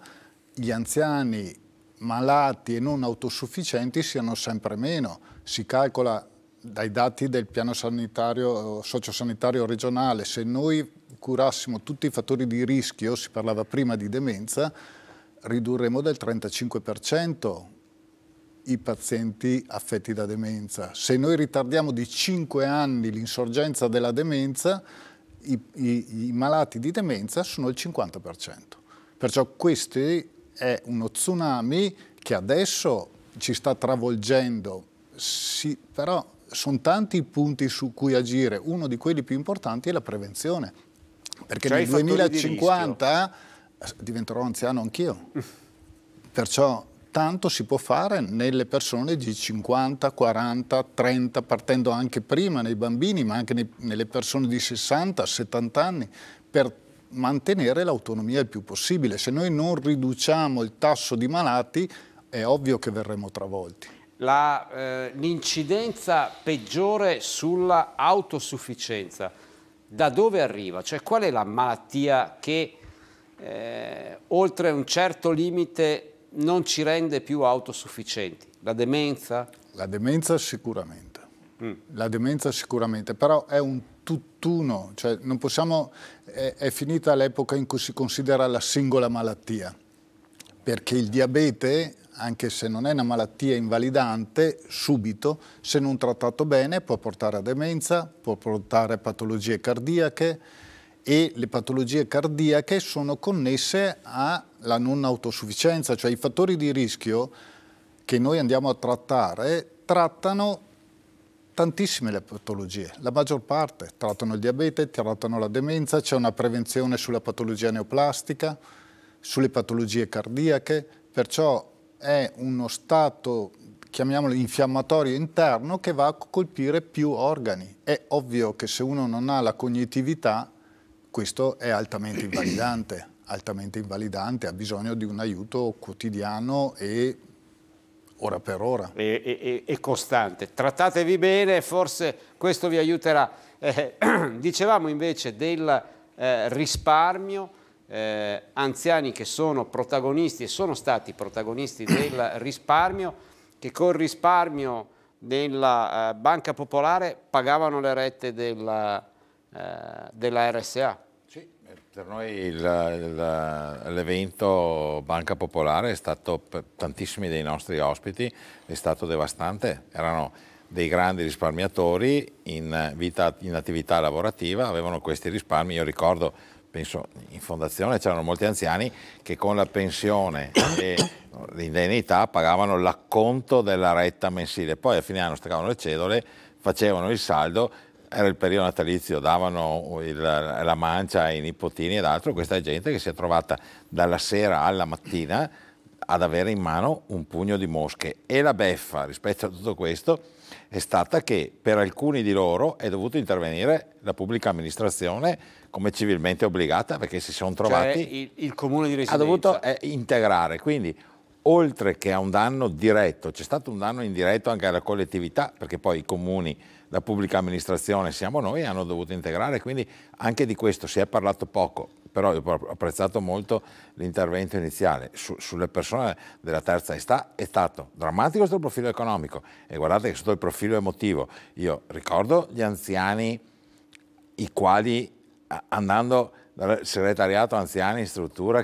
gli anziani malati e non autosufficienti siano sempre meno. Si calcola dai dati del piano sanitario, sociosanitario regionale, se noi curassimo tutti i fattori di rischio, si parlava prima di demenza, ridurremo del 35% i pazienti affetti da demenza. Se noi ritardiamo di 5 anni l'insorgenza della demenza, i, i, i malati di demenza sono il 50%. Perciò questo è uno tsunami che adesso ci sta travolgendo, sì, però sono tanti i punti su cui agire, uno di quelli più importanti è la prevenzione, perché cioè nel 2050 eh, diventerò anziano anch'io, perciò tanto si può fare nelle persone di 50, 40, 30, partendo anche prima nei bambini, ma anche nei, nelle persone di 60, 70 anni, per mantenere l'autonomia il più possibile. Se noi non riduciamo il tasso di malati, è ovvio che verremo travolti. Eh, l'incidenza eh, peggiore sulla autosufficienza, da dove arriva? Cioè qual è la malattia che eh, oltre un certo limite non ci rende più autosufficienti? La demenza? La demenza sicuramente, mm. la demenza sicuramente, però è un tutt'uno, cioè non possiamo, è, è finita l'epoca in cui si considera la singola malattia, perché il diabete anche se non è una malattia invalidante, subito, se non trattato bene, può portare a demenza, può portare a patologie cardiache e le patologie cardiache sono connesse alla non autosufficienza, cioè i fattori di rischio che noi andiamo a trattare trattano tantissime le patologie, la maggior parte, trattano il diabete, trattano la demenza, c'è una prevenzione sulla patologia neoplastica, sulle patologie cardiache, perciò è uno stato chiamiamolo infiammatorio interno, che va a colpire più organi. È ovvio che se uno non ha la cognitività, questo è altamente [clears throat] invalidante, altamente invalidante, ha bisogno di un aiuto quotidiano e ora per ora. E, e, e costante. Trattatevi bene, forse questo vi aiuterà. Eh, [clears throat] dicevamo invece del eh, risparmio, eh, anziani che sono protagonisti e sono stati protagonisti del [coughs] risparmio, che col risparmio della eh, Banca Popolare pagavano le rette della, eh, della RSA. Sì, per noi l'evento Banca Popolare è stato, per tantissimi dei nostri ospiti, è stato devastante. Erano dei grandi risparmiatori in, vita, in attività lavorativa, avevano questi risparmi. Io ricordo penso in fondazione c'erano molti anziani che con la pensione e [coughs] l'indennità pagavano l'acconto della retta mensile, poi a fine anno staccavano le cedole, facevano il saldo, era il periodo natalizio, davano il, la mancia ai nipotini ed altro, questa è gente che si è trovata dalla sera alla mattina ad avere in mano un pugno di mosche e la beffa rispetto a tutto questo è stata che per alcuni di loro è dovuta intervenire la pubblica amministrazione come civilmente obbligata perché si sono cioè, trovati... Cioè il, il comune di residenza. Ha dovuto eh, integrare, quindi oltre che a un danno diretto, c'è stato un danno indiretto anche alla collettività, perché poi i comuni, la pubblica amministrazione, siamo noi, hanno dovuto integrare, quindi anche di questo si è parlato poco però ho apprezzato molto l'intervento iniziale Su, sulle persone della terza età è stato drammatico sotto il profilo economico e guardate che sotto il profilo emotivo io ricordo gli anziani i quali andando dal segretariato anziani in struttura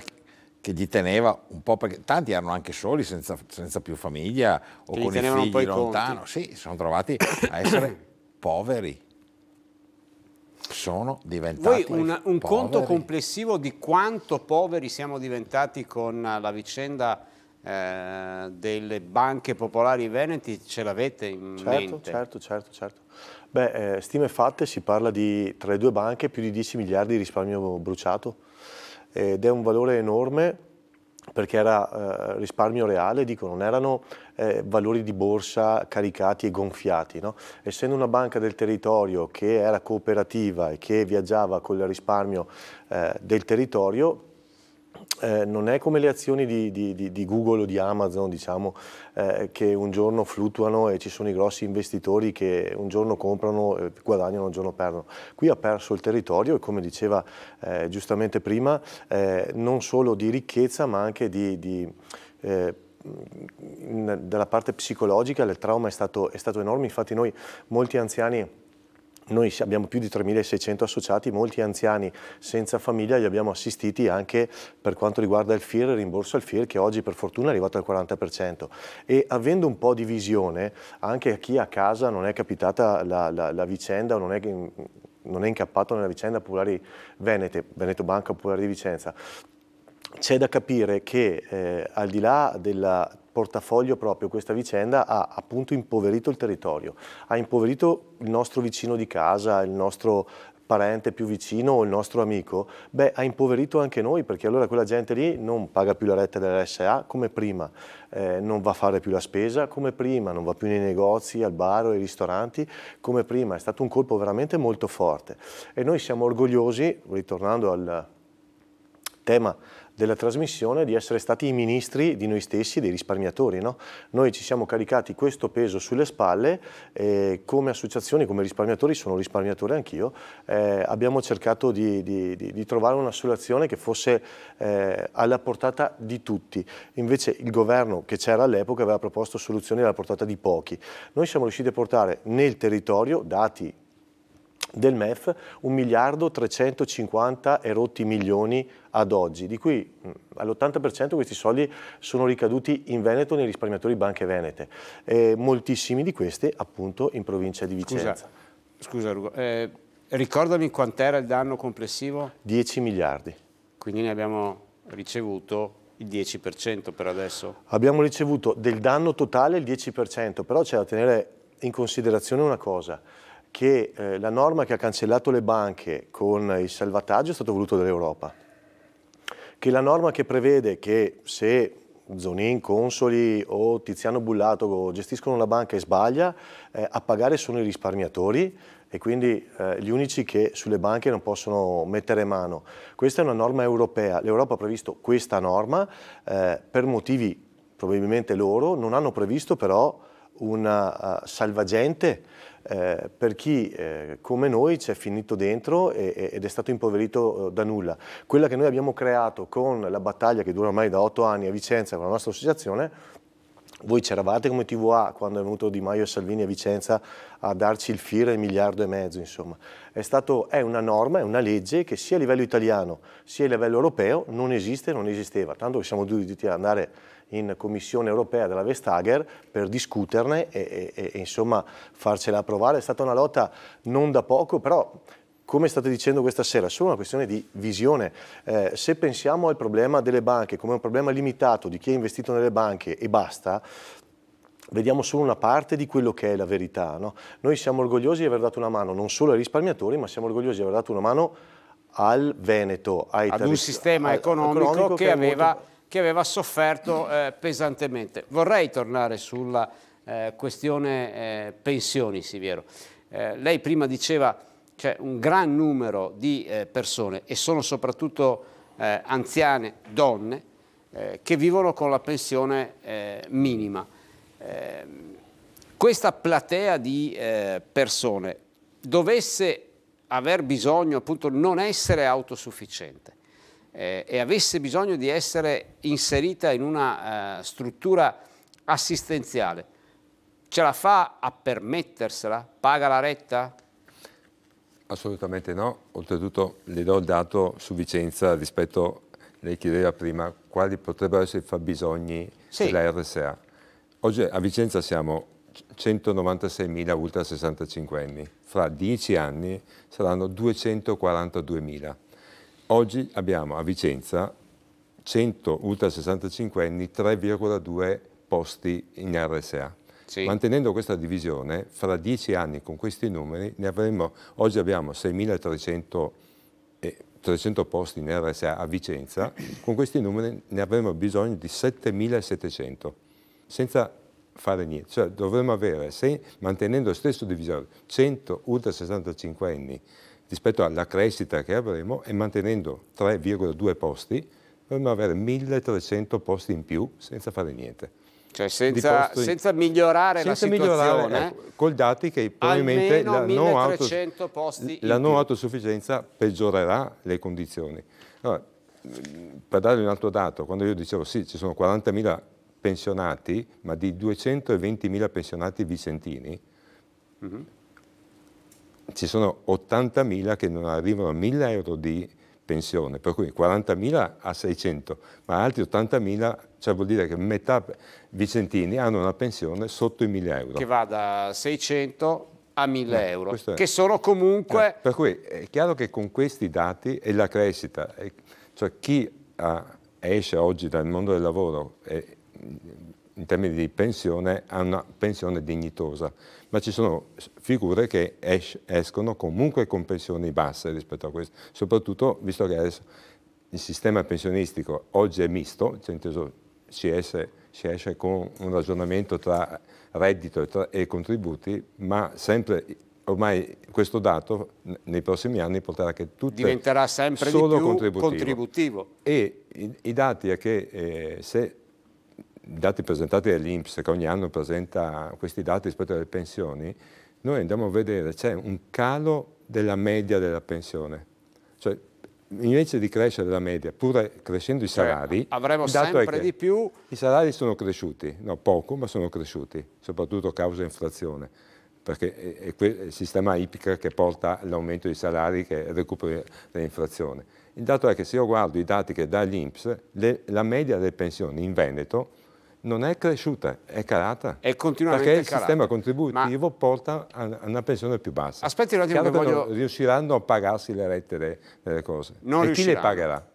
che gli teneva un po' perché tanti erano anche soli senza, senza più famiglia o con i figli lontano, conti. sì, si sono trovati a essere [coughs] poveri sono diventati Voi una, un poveri. conto complessivo di quanto poveri siamo diventati con eh, la vicenda eh, delle banche popolari veneti ce l'avete in certo, mente? Certo, certo, certo. Beh, eh, stime fatte si parla di tra le due banche più di 10 miliardi di risparmio bruciato eh, ed è un valore enorme perché era eh, risparmio reale, dico, non erano eh, valori di borsa caricati e gonfiati. No? Essendo una banca del territorio che era cooperativa e che viaggiava con il risparmio eh, del territorio, eh, non è come le azioni di, di, di Google o di Amazon, diciamo, eh, che un giorno fluttuano e ci sono i grossi investitori che un giorno comprano, eh, guadagnano, un giorno perdono. Qui ha perso il territorio e come diceva eh, giustamente prima, eh, non solo di ricchezza ma anche di... di eh, dalla parte psicologica il trauma è stato, è stato enorme, infatti noi molti anziani noi abbiamo più di 3.600 associati, molti anziani senza famiglia li abbiamo assistiti anche per quanto riguarda il FIR, il rimborso al FIR che oggi per fortuna è arrivato al 40% e avendo un po' di visione anche a chi a casa non è capitata la, la, la vicenda o non è, non è incappato nella vicenda Popolari Venete, Veneto Banca Popolare di Vicenza, c'è da capire che eh, al di là della portafoglio proprio questa vicenda ha appunto impoverito il territorio, ha impoverito il nostro vicino di casa, il nostro parente più vicino o il nostro amico, beh, ha impoverito anche noi perché allora quella gente lì non paga più la retta dell'RSA come prima, eh, non va a fare più la spesa come prima, non va più nei negozi, al bar o ai ristoranti come prima. È stato un colpo veramente molto forte e noi siamo orgogliosi, ritornando al tema della trasmissione di essere stati i ministri di noi stessi, dei risparmiatori. No? Noi ci siamo caricati questo peso sulle spalle e come associazioni, come risparmiatori, sono risparmiatore anch'io, eh, abbiamo cercato di, di, di, di trovare una soluzione che fosse eh, alla portata di tutti. Invece il governo che c'era all'epoca aveva proposto soluzioni alla portata di pochi. Noi siamo riusciti a portare nel territorio dati del MEF 1 miliardo 350 erotti milioni ad oggi, di cui mm, all'80% questi soldi sono ricaduti in Veneto nei risparmiatori banche venete, eh, moltissimi di questi appunto in provincia di Vicenza. Scusa, scusa Rugo, eh, ricordami quant'era il danno complessivo? 10 miliardi. Quindi ne abbiamo ricevuto il 10% per adesso? Abbiamo ricevuto del danno totale il 10%, però c'è da tenere in considerazione una cosa, che eh, la norma che ha cancellato le banche con il salvataggio è stata voluta dall'Europa, che la norma che prevede che se Zonin, Consoli o Tiziano Bullato gestiscono la banca e sbaglia, eh, a pagare sono i risparmiatori e quindi eh, gli unici che sulle banche non possono mettere mano. Questa è una norma europea, l'Europa ha previsto questa norma eh, per motivi probabilmente loro, non hanno previsto però un uh, eh, salvagente eh, per chi eh, come noi ci è finito dentro e, ed è stato impoverito eh, da nulla. Quella che noi abbiamo creato con la battaglia che dura ormai da otto anni a Vicenza con la nostra associazione voi c'eravate come TVA quando è venuto Di Maio e Salvini a Vicenza a darci il FIRA e il miliardo e mezzo, insomma. È, stato, è, una norma, è una legge che sia a livello italiano sia a livello europeo non esiste non esisteva. Tanto che siamo dovuti andare in Commissione europea della Vestager per discuterne e, e, e, insomma farcela approvare. È stata una lotta non da poco, però come state dicendo questa sera, è solo una questione di visione. Eh, se pensiamo al problema delle banche come un problema limitato di chi ha investito nelle banche e basta, vediamo solo una parte di quello che è la verità. No? Noi siamo orgogliosi di aver dato una mano non solo ai risparmiatori, ma siamo orgogliosi di aver dato una mano al Veneto, ai ad un sistema economico, economico che, che, aveva, molto... che, aveva, sofferto eh, pesantemente. Vorrei tornare sulla eh, questione eh, pensioni, Siviero. Eh, lei prima diceva c'è un gran numero di eh, persone e sono soprattutto eh, anziane donne eh, che vivono con la pensione eh, minima. Eh, questa platea di eh, persone dovesse aver bisogno, appunto, non essere autosufficiente e avesse bisogno di essere inserita in una struttura assistenziale, ce la fa a permettersela? Paga la retta? Assolutamente no, oltretutto le do il dato su Vicenza rispetto, lei chiedeva prima, quali potrebbero essere i fabbisogni sì. della RSA. Oggi a Vicenza siamo 196.000 ultra 65 anni, fra 10 anni saranno 242.000. Oggi abbiamo a Vicenza 100 ultra 65 anni, 3,2 posti in RSA. Sì. Mantenendo questa divisione, fra dieci anni con questi numeri ne avremo, oggi abbiamo 6.300 300 posti in RSA a Vicenza, con questi numeri ne avremo bisogno di 7.700, senza fare niente. Cioè dovremmo avere, se, mantenendo lo stesso divisore, 100 ultra 65 anni rispetto alla crescita che avremo e mantenendo 3,2 posti, dovremmo avere 1.300 posti in più senza fare niente. Cioè senza, di... senza migliorare senza la situazione, migliorare, ecco, col dati che probabilmente la non, autos... la non autosufficienza peggiorerà le condizioni. Allora, per darvi un altro dato, quando io dicevo sì, ci sono 40.000 pensionati, ma di 220.000 pensionati vicentini, mm -hmm. ci sono 80.000 che non arrivano a 1.000 euro di pensione, per cui 40.000 a 600, ma altri 80.000, cioè vuol dire che metà vicentini hanno una pensione sotto i 1.000 euro. Che va da 600 a 1.000 eh, euro, che sono comunque... Eh, per cui è chiaro che con questi dati e la crescita, cioè chi ah, esce oggi dal mondo del lavoro... È, in termini di pensione a una pensione dignitosa, ma ci sono figure che es escono comunque con pensioni basse rispetto a questo, soprattutto visto che adesso il sistema pensionistico oggi è misto, cioè inteso si esce, si esce con un ragionamento tra reddito e, tra, e contributi, ma sempre ormai questo dato nei prossimi anni porterà che tutto diventerà sempre solo di più contributivo. contributivo. E i, i dati è che eh, se dati presentati dall'Inps, che ogni anno presenta questi dati rispetto alle pensioni, noi andiamo a vedere c'è un calo della media della pensione. Cioè, invece di crescere la media, pur crescendo i cioè, salari, cioè, avremo sempre di più. I salari sono cresciuti, no poco, ma sono cresciuti, soprattutto a causa inflazione, perché è il sistema IPCA che porta all'aumento dei salari che recupera l'inflazione. Il dato è che se io guardo i dati che dà l'Inps, la media delle pensioni in Veneto non è cresciuta, è calata. È continuamente Perché il calata. sistema contributivo Ma... porta a una pensione più bassa. Aspetti un attimo che voglio... Non riusciranno a pagarsi le rette delle, cose. Non e riuscirà. chi le pagherà?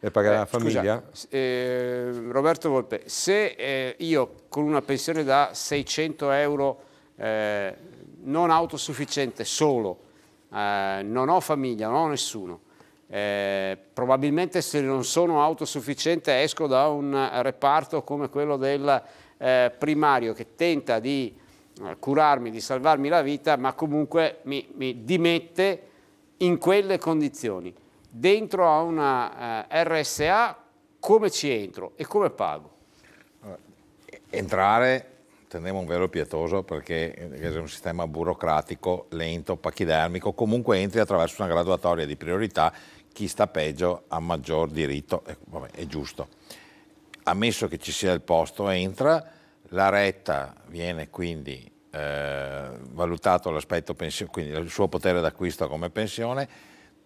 Le pagherà eh, la famiglia? Scusa, eh, Roberto Volpe, se eh, io con una pensione da 600 euro eh, non autosufficiente solo, eh, non ho famiglia, non ho nessuno, eh, probabilmente se non sono autosufficiente esco da un reparto come quello del eh, primario che tenta di eh, curarmi, di salvarmi la vita, ma comunque mi, mi dimette in quelle condizioni. Dentro a una eh, RSA come ci entro e come pago? Entrare Tendeva un velo pietoso perché eh, è un sistema burocratico, lento, pachidermico, comunque entri attraverso una graduatoria di priorità, chi sta peggio ha maggior diritto, eh, vabbè, è giusto. Ammesso che ci sia il posto, entra, la retta viene quindi eh, valutato l'aspetto pensione, quindi il suo potere d'acquisto come pensione,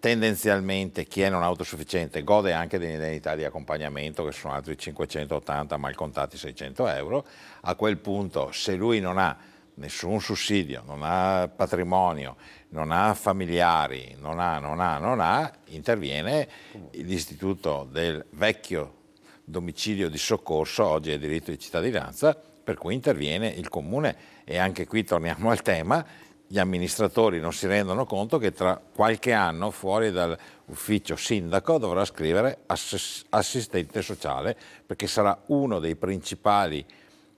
tendenzialmente chi è non autosufficiente gode anche di indennità di accompagnamento che sono altri 580 mal contati 600 euro, a quel punto se lui non ha nessun sussidio, non ha patrimonio, non ha familiari, non ha, non ha, non ha, interviene l'istituto del vecchio domicilio di soccorso, oggi è diritto di cittadinanza, per cui interviene il comune e anche qui torniamo al tema, gli amministratori non si rendono conto che tra qualche anno fuori dall'ufficio sindaco dovrà scrivere assistente sociale perché sarà uno dei principali,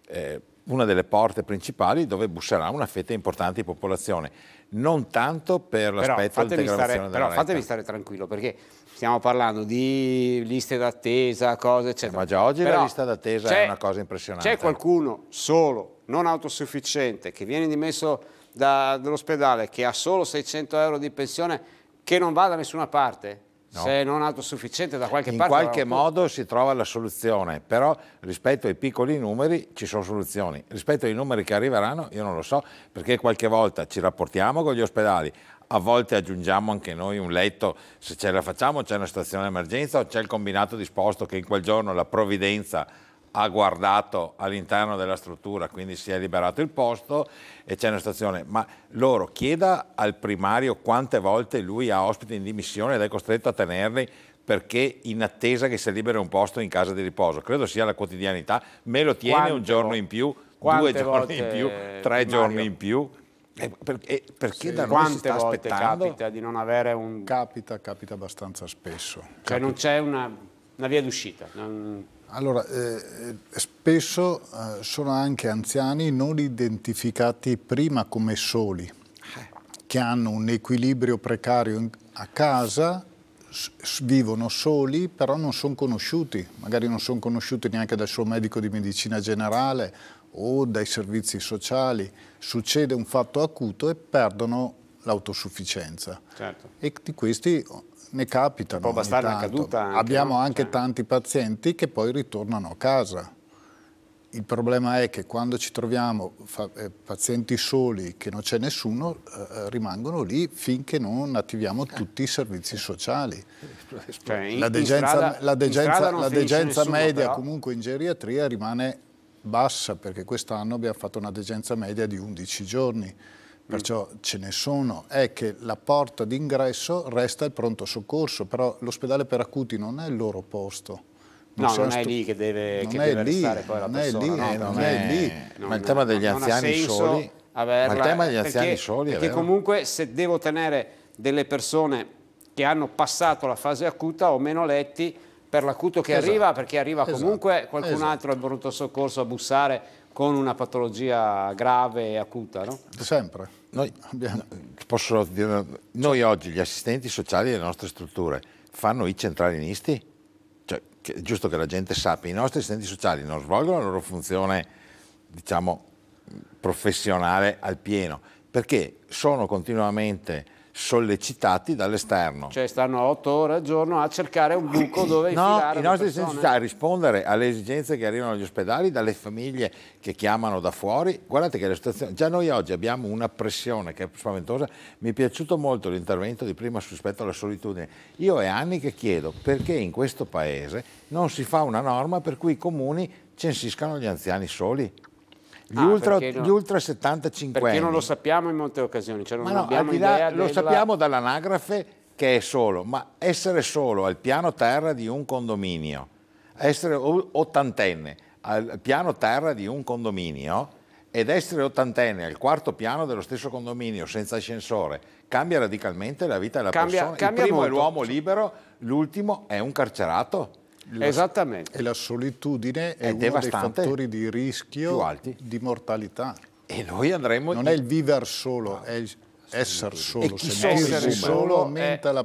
eh, una delle porte principali dove busserà una fetta importante di popolazione, non tanto per l'aspetto dell'integrazione della Però retta. fatevi stare tranquillo perché stiamo parlando di liste d'attesa, cose eh, eccetera. ma già oggi però la lista d'attesa è una cosa impressionante. C'è qualcuno solo, non autosufficiente, che viene dimesso da, dall'ospedale che ha solo 600 euro di pensione che non va da nessuna parte? No. Se non autosufficiente da qualche in parte. In qualche modo si trova la soluzione, però rispetto ai piccoli numeri ci sono soluzioni. Rispetto ai numeri che arriveranno io non lo so, perché qualche volta ci rapportiamo con gli ospedali, a volte aggiungiamo anche noi un letto, se ce la facciamo c'è una situazione d'emergenza o c'è il combinato disposto che in quel giorno la provvidenza ha guardato all'interno della struttura, quindi si è liberato il posto e c'è una stazione. Ma loro chieda al primario quante volte lui ha ospiti in dimissione ed è costretto a tenerli perché in attesa che si liberi un posto in casa di riposo. Credo sia la quotidianità. Me lo tiene quante un giorno in più, due giorni in più, tre primario. giorni in più. E perché, perché sì, da noi quante si sta volte aspettando? capita di non avere un... Capita, capita abbastanza spesso. Cioè capita. non c'è una, una via d'uscita. Non allora, eh, eh, spesso eh, sono anche anziani non identificati prima come soli, eh. che hanno un equilibrio precario in, a casa, vivono soli, però non sono conosciuti, magari non sono conosciuti neanche dal suo medico di medicina generale o dai servizi sociali. Succede un fatto acuto e perdono l'autosufficienza. Certo. E di questi oh, ne capitano. Può bastare una caduta. Anche, Abbiamo no? anche cioè. tanti pazienti che poi ritornano a casa. Il problema è che quando ci troviamo eh, pazienti soli, che non c'è nessuno, eh, rimangono lì finché non attiviamo eh. tutti i servizi sociali. Cioè, la degenza, strada, la degenza, la degenza media però. comunque in geriatria rimane bassa perché quest'anno abbiamo fatto una degenza media di 11 giorni perciò ce ne sono, è che la porta d'ingresso resta il pronto soccorso, però l'ospedale per acuti non è il loro posto. Non no, non è lì che deve, non che deve lì, restare poi la non persona. È lì, no, non, è, lì, ma il tema degli anziani soli... Averla, ma il tema degli perché, anziani soli... Perché comunque se devo tenere delle persone che hanno passato la fase acuta o meno letti, per l'acuto che esatto. arriva, perché arriva esatto. comunque qualcun esatto. altro al pronto soccorso a bussare con una patologia grave e acuta, no? Sempre. Noi, abbiamo, dire, noi oggi gli assistenti sociali delle nostre strutture fanno i centralinisti? Cioè, che è giusto che la gente sappia, i nostri assistenti sociali non svolgono la loro funzione, diciamo, professionale al pieno, perché sono continuamente sollecitati dall'esterno. Cioè stanno otto ore al giorno a cercare un buco dove no, infilare i nostri sensibilità a rispondere alle esigenze che arrivano agli ospedali dalle famiglie che chiamano da fuori. Guardate che la situazione, già noi oggi abbiamo una pressione che è spaventosa. Mi è piaciuto molto l'intervento di prima rispetto alla solitudine. Io è anni che chiedo perché in questo paese non si fa una norma per cui i comuni censiscano gli anziani soli. Gli, ah, ultra, no? gli ultra 75 perché anni. non lo sappiamo in molte occasioni, cioè non no, abbiamo idea Lo della... sappiamo dall'anagrafe che è solo, ma essere solo al piano terra di un condominio, essere ottantenne al piano terra di un condominio ed essere ottantenne al quarto piano dello stesso condominio senza ascensore cambia radicalmente la vita della cambia, persona. Cambia Il primo molto. è l'uomo libero, l'ultimo è un carcerato. La, Esattamente. E la solitudine è, è uno dei fattori di rischio di mortalità. E noi andremo... Non di... è il viver solo, no. è il essere solo. Se essere solo aumenta è... la,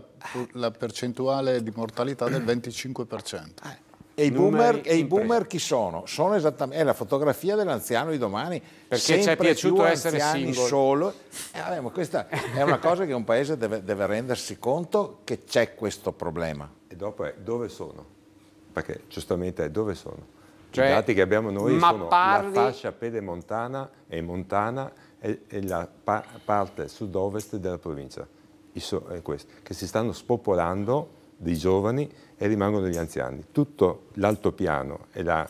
la, percentuale di mortalità del 25%. Eh, e i, boomer, e i, boomer, chi sono? Sono esattamente, è la fotografia dell'anziano di domani. Perché ci è piaciuto essere single. solo. Eh, vabbè, questa è una cosa che un paese deve, deve rendersi conto che c'è questo problema. E dopo è dove sono? perché giustamente dove sono? Cioè, I dati che abbiamo noi sono parli... la fascia pedemontana e montana e, e la pa parte sud-ovest della provincia, so questi, che si stanno spopolando dei giovani e rimangono gli anziani. Tutto l'altopiano la,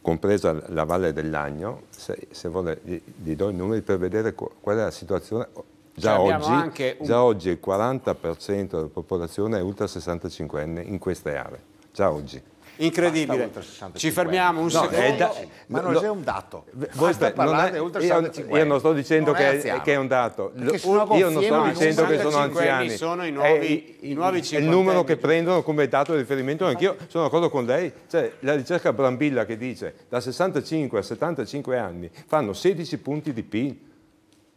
compresa la Valle dell'Agno, se, se vuole gli, do i numeri per vedere qual è la situazione. Già, cioè, oggi, un... già oggi il 40% della popolazione è ultra 65enne in queste aree già oggi. Incredibile. Ci fermiamo un no, secondo. Da, ma non lo, è un dato. Voi stai, parlando, è, oltre 65. Io, non sto dicendo no, che, è, che, è un dato. Io non sto dicendo che sono anziani. Sono i nuovi, è, i nuovi il numero che prendono come dato di riferimento. Anch'io sono d'accordo con lei. Cioè, la ricerca Brambilla che dice da 65 a 75 anni fanno 16 punti di PIL.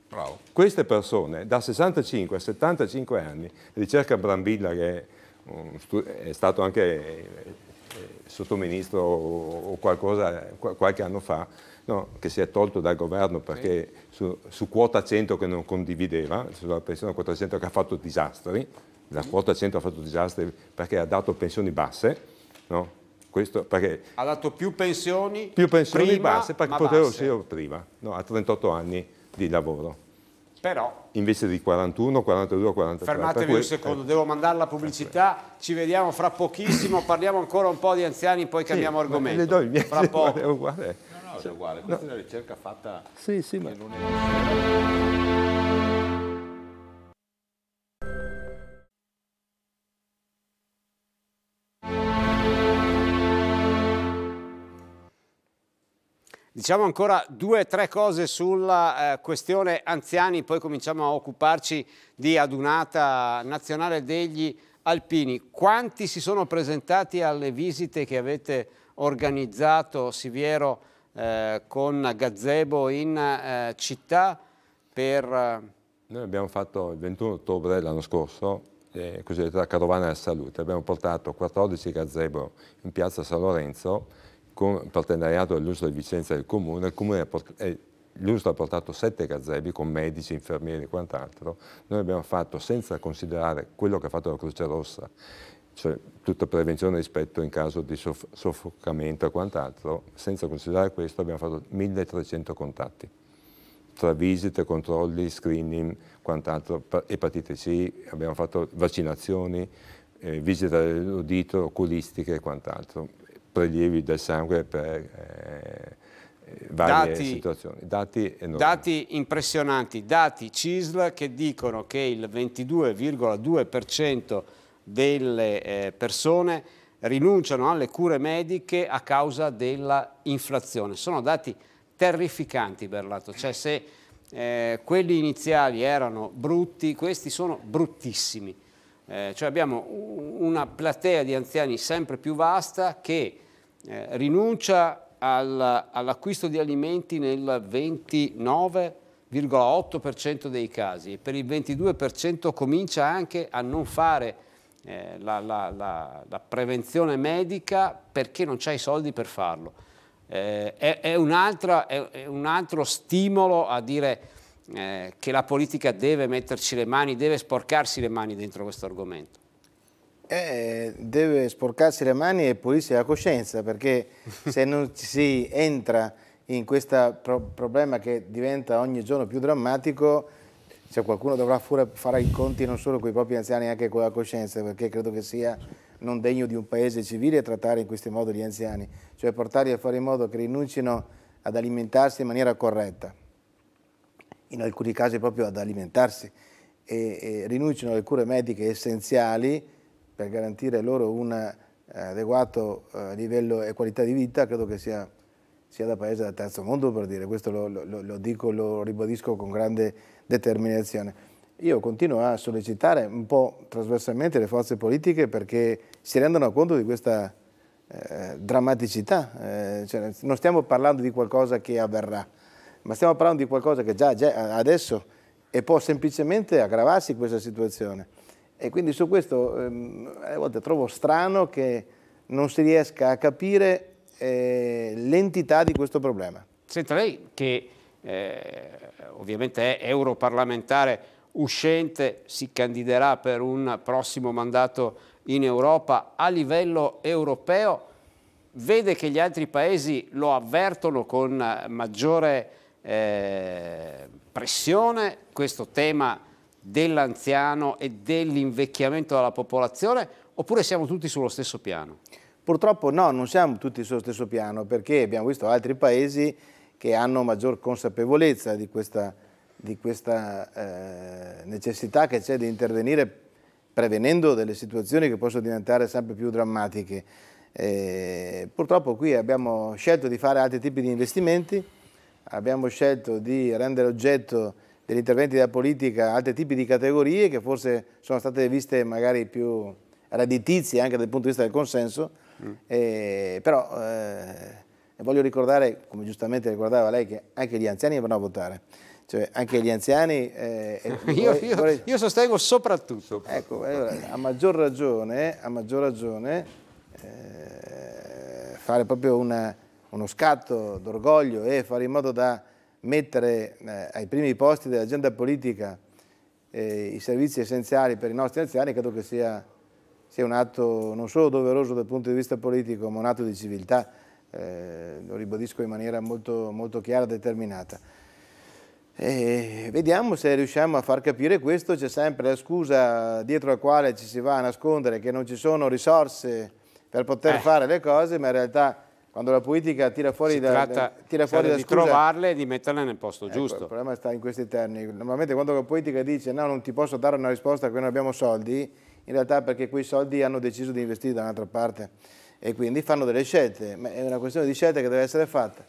Bravo. Queste persone da 65 a 75 anni, ricerca Brambilla che è è stato anche eh, eh, sottoministro o qualcosa qualche anno fa, no, che si è tolto dal governo perché su, su, quota 100 che non condivideva, sulla pensione quota 100 che ha fatto disastri, la quota 100 ha fatto disastri perché ha dato pensioni basse, no? Questo perché ha dato più pensioni, più pensioni prima, basse perché potevo uscire prima, no, a 38 anni di lavoro. Però, invece di 41, 42, 43. Fermatevi un eh. secondo, eh. devo mandare la pubblicità, ci vediamo fra pochissimo, parliamo ancora un po' di anziani, poi sì, cambiamo argomento. Le do il mio, fra poco. È [laughs] uguale. No, no, è uguale, questa no. è una ricerca fatta... Sì, sì, ma... Non è... Diciamo ancora due o tre cose sulla eh, questione anziani, poi cominciamo a occuparci di adunata nazionale degli alpini. Quanti si sono presentati alle visite che avete organizzato, Siviero, eh, con Gazebo in eh, città per... Eh, Noi abbiamo fatto il 21 ottobre dell'anno scorso eh, cosiddetta Carovana della Salute. Abbiamo portato 14 gazebo in piazza San Lorenzo con partenariato dell'Uso di Vicenza del Comune, il Comune ha eh, l'USDA ha portato sette gazebi con medici, infermieri e quant'altro, noi abbiamo fatto senza considerare quello che ha fatto la Croce Rossa, cioè tutta prevenzione rispetto in caso di soff soffocamento e quant'altro, senza considerare questo abbiamo fatto 1300 contatti tra visite, controlli, screening, quant'altro, epatite C, abbiamo fatto vaccinazioni, eh, visite dell'udito, oculistiche e quant'altro prelievi del sangue per eh, varie dati, situazioni. Dati, dati impressionanti, dati CISL che dicono che il 22,2% delle eh, persone rinunciano alle cure mediche a causa dell'inflazione. Sono dati terrificanti, Berlato. Cioè, se eh, quelli iniziali erano brutti, questi sono bruttissimi. Eh, cioè abbiamo una platea di anziani sempre più vasta che eh, rinuncia al, all'acquisto di alimenti nel 29,8% dei casi e per il 22% comincia anche a non fare eh, la, la, la, la, prevenzione medica perché non c'è i soldi per farlo. Eh, è, è, un altro, è, è, un altro stimolo a dire eh, che la politica deve metterci le mani, deve sporcarsi le mani dentro questo argomento. Eh, deve sporcarsi le mani e pulirsi la coscienza, perché [laughs] se non si entra in questo pro problema che diventa ogni giorno più drammatico, cioè qualcuno dovrà pure fare i conti non solo con i propri anziani, anche con la coscienza, perché credo che sia non degno di un paese civile trattare in questo modo gli anziani, cioè portarli a fare in modo che rinuncino ad alimentarsi in maniera corretta, in alcuni casi proprio ad alimentarsi, e, e rinunciano alle cure mediche essenziali, per garantire loro un eh, adeguato eh, livello e qualità di vita, credo che sia, sia da paese del terzo mondo per dire, questo lo, lo, lo dico, lo ribadisco con grande determinazione. Io continuo a sollecitare un po' trasversalmente le forze politiche perché si rendano conto di questa eh, drammaticità. Eh, cioè non stiamo parlando di qualcosa che avverrà, ma stiamo parlando di qualcosa che già, già adesso e può semplicemente aggravarsi questa situazione. E quindi su questo ehm, a volte trovo strano che non si riesca a capire eh, l'entità di questo problema. Senta, lei che eh, ovviamente è europarlamentare uscente, si candiderà per un prossimo mandato in Europa a livello europeo, vede che gli altri paesi lo avvertono con maggiore eh, pressione questo tema dell'anziano e dell'invecchiamento della popolazione oppure siamo tutti sullo stesso piano? Purtroppo no, non siamo tutti sullo stesso piano perché abbiamo visto altri paesi che hanno maggior consapevolezza di questa, di questa eh, necessità che c'è di intervenire prevenendo delle situazioni che possono diventare sempre più drammatiche. Eh, purtroppo qui abbiamo scelto di fare altri tipi di investimenti, abbiamo scelto di rendere oggetto degli interventi della politica altri tipi di categorie che forse sono state viste magari più redditizie anche dal punto di vista del consenso, mm. eh, però eh, voglio ricordare, come giustamente ricordava lei, che anche gli anziani vanno a votare. Cioè, anche gli anziani... Eh, [laughs] io, io, vorrei... io, sostengo soprattutto. Ecco, a maggior ragione, a maggior ragione eh, fare proprio una, uno scatto d'orgoglio e fare in modo da mettere eh, ai primi posti dell'agenda politica eh, i servizi essenziali per i nostri anziani credo che sia, sia, un atto non solo doveroso dal punto di vista politico ma un atto di civiltà, eh, lo ribadisco in maniera molto, molto chiara e determinata. E vediamo se riusciamo a far capire questo, c'è sempre la scusa dietro la quale ci si va a nascondere che non ci sono risorse per poter eh. fare le cose, ma in realtà quando la politica tira fuori si da, tratta, tira cioè, fuori da di scusa, trovarle e di metterle nel posto ecco, giusto. Il problema sta in questi termini. Normalmente quando la politica dice no, non ti posso dare una risposta perché non abbiamo soldi, in realtà perché quei soldi hanno deciso di investire da un'altra parte e quindi fanno delle scelte, ma è una questione di scelta che deve essere fatta.